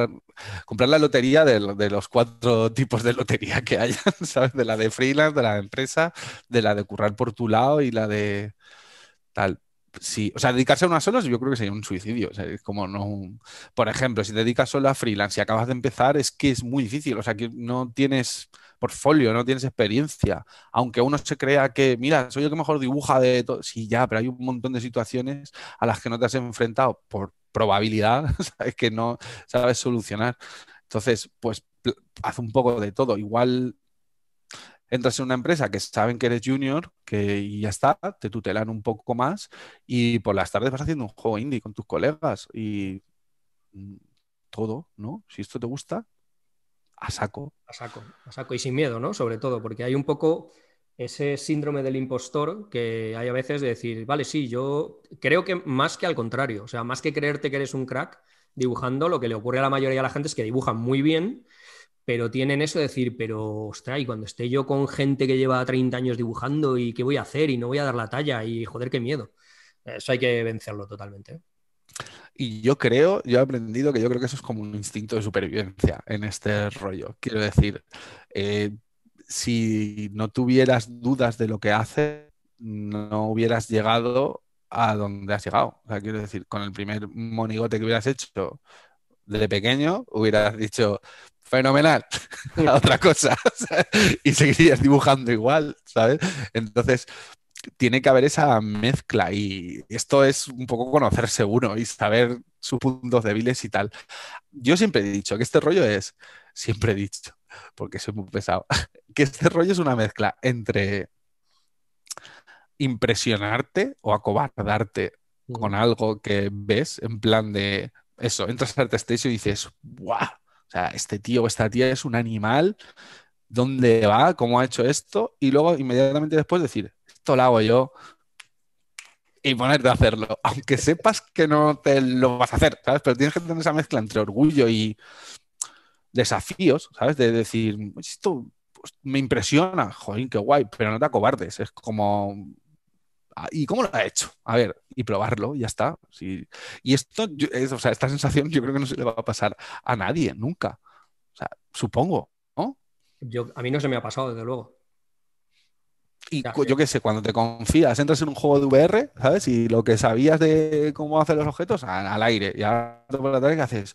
comprar la lotería de, los cuatro <laughs> tipos de lotería que hay, <laughs> ¿sabes? De la de freelance, de la de empresa, de la de currar por tu lado y la de tal si, o sea, dedicarse a una sola yo creo que sería un suicidio. es como no. Por ejemplo, si te dedicas solo a freelance y acabas de empezar, es que es muy difícil. O sea, que no tienes portfolio, no tienes experiencia. Aunque uno se crea que, mira, soy el que mejor dibuja de todo. Sí, ya, pero hay un montón de situaciones a las que no te has enfrentado por probabilidad, ¿sabes? <laughs> Que no sabes solucionar. Entonces, pues haz un poco de todo. Igual entras en una empresa que saben que eres junior que, y ya está, te tutelan un poco más y por las tardes vas haciendo un juego indie con tus colegas y mm, todo, ¿no? Si esto te gusta, a saco. A saco, a saco y sin miedo, ¿no? Sobre todo, porque hay un poco ese síndrome del impostor que hay a veces de decir, vale, sí, yo creo que más que al contrario, o sea, más que creerte que eres un crack dibujando, lo que le ocurre a la mayoría de la gente es que dibujan muy bien pero tienen eso de decir, pero ostras, y cuando esté yo con gente que lleva 30 años dibujando y qué voy a hacer y no voy a dar la talla y joder, qué miedo. Eso hay que vencerlo totalmente. ¿eh? Y yo creo, yo he aprendido que yo creo que eso es como un instinto de supervivencia en este rollo. Quiero decir, eh, si no tuvieras dudas de lo que haces, no hubieras llegado a donde has llegado. quiero decir, con el primer monigote que hubieras hecho, de pequeño hubieras dicho, fenomenal, <laughs> a otra cosa, <laughs> y seguirías dibujando igual, ¿sabes? Entonces, tiene que haber esa mezcla y esto es un poco conocerse uno y saber sus puntos débiles y tal. Yo siempre he dicho que este rollo es, siempre he dicho, porque soy muy pesado, <laughs> que este rollo es una mezcla entre impresionarte o acobardarte con mm. algo que ves en plan de eso, entras al Artestation y dices, ¡guau! O sea, este tío o esta tía es un animal, ¿dónde va? ¿Cómo ha hecho esto? Y luego inmediatamente después decir, esto lo hago yo y ponerte a hacerlo, aunque sepas que no te lo vas a hacer, ¿sabes? Pero tienes que tener esa mezcla entre orgullo y desafíos, ¿sabes? De decir, pues esto pues, me impresiona, joder, qué guay, pero no te acobardes, es como Ah, ¿Y cómo lo ha hecho? A ver, y probarlo, ya está. Sí. Y esto, o sea, esta sensación yo creo que no se le va a pasar a nadie, nunca. O sea, supongo, ¿no? a mí no se me ha pasado, desde luego. Y yo qué sé, cuando te confías, entras en un juego de VR, ¿sabes? Y lo que sabías de cómo hacer los objetos, al, aire. Y ahora por la tarde que haces,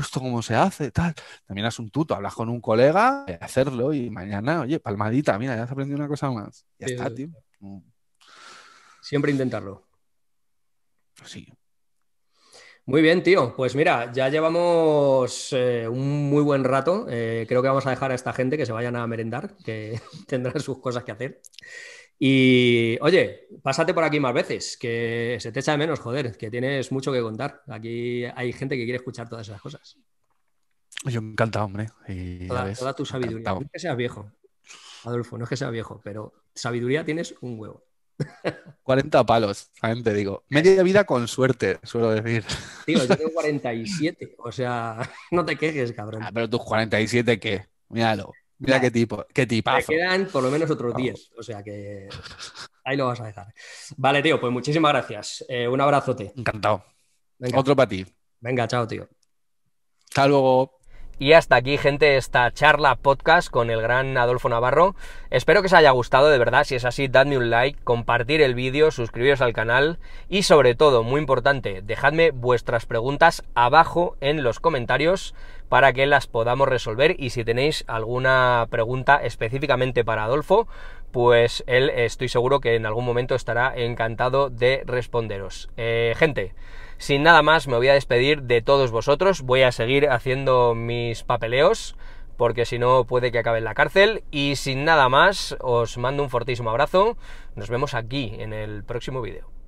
esto cómo se hace, tal. También haces un tuto, hablas con un colega, hacerlo y mañana, oye, palmadita, mira, ya has aprendido una cosa más. Ya está, tío. Siempre intentarlo. Sí. Muy bien, tío. Pues mira, ya llevamos eh, un muy buen rato. Eh, creo que vamos a dejar a esta gente que se vayan a merendar, que <laughs> tendrán sus cosas que hacer. Y oye, pásate por aquí más veces, que se te echa de menos, joder, que tienes mucho que contar. Aquí hay gente que quiere escuchar todas esas cosas. Yo encanta, hombre. toda, tu sabiduría. No es que seas viejo, Adolfo, no es que seas viejo, pero sabiduría tienes un huevo. 40 palos, también te digo. Media vida con suerte, suelo decir. Tío, yo tengo 47, o sea, <laughs> no te quejes, cabrón. Ah, pero tus 47, ¿qué? Míralo. Mira qué tipo, qué tipazo. Te quedan por lo menos otros 10, o sea que ahí lo vas a dejar. Vale, tío, pues muchísimas gracias. Eh, un abrazote. Encantado. Otro para ti. Venga, chao, tío. Hasta luego. Y hasta aquí, gente, esta charla podcast con el gran Adolfo Navarro. Espero que os haya gustado, de verdad. Si es así, dadme un like, compartir el vídeo, suscribiros al canal y sobre todo, muy importante, dejadme vuestras preguntas abajo en los comentarios para que las podamos resolver. Y si tenéis alguna pregunta específicamente para Adolfo, pues él estoy seguro que en algún momento estará encantado de responderos. Eh, gente. Sin nada más, me voy a despedir de todos vosotros. Voy a seguir haciendo mis papeleos, porque si no puede que acabe en la cárcel. Y sin nada más, os mando un fortísimo abrazo. Nos vemos aquí en el próximo vídeo.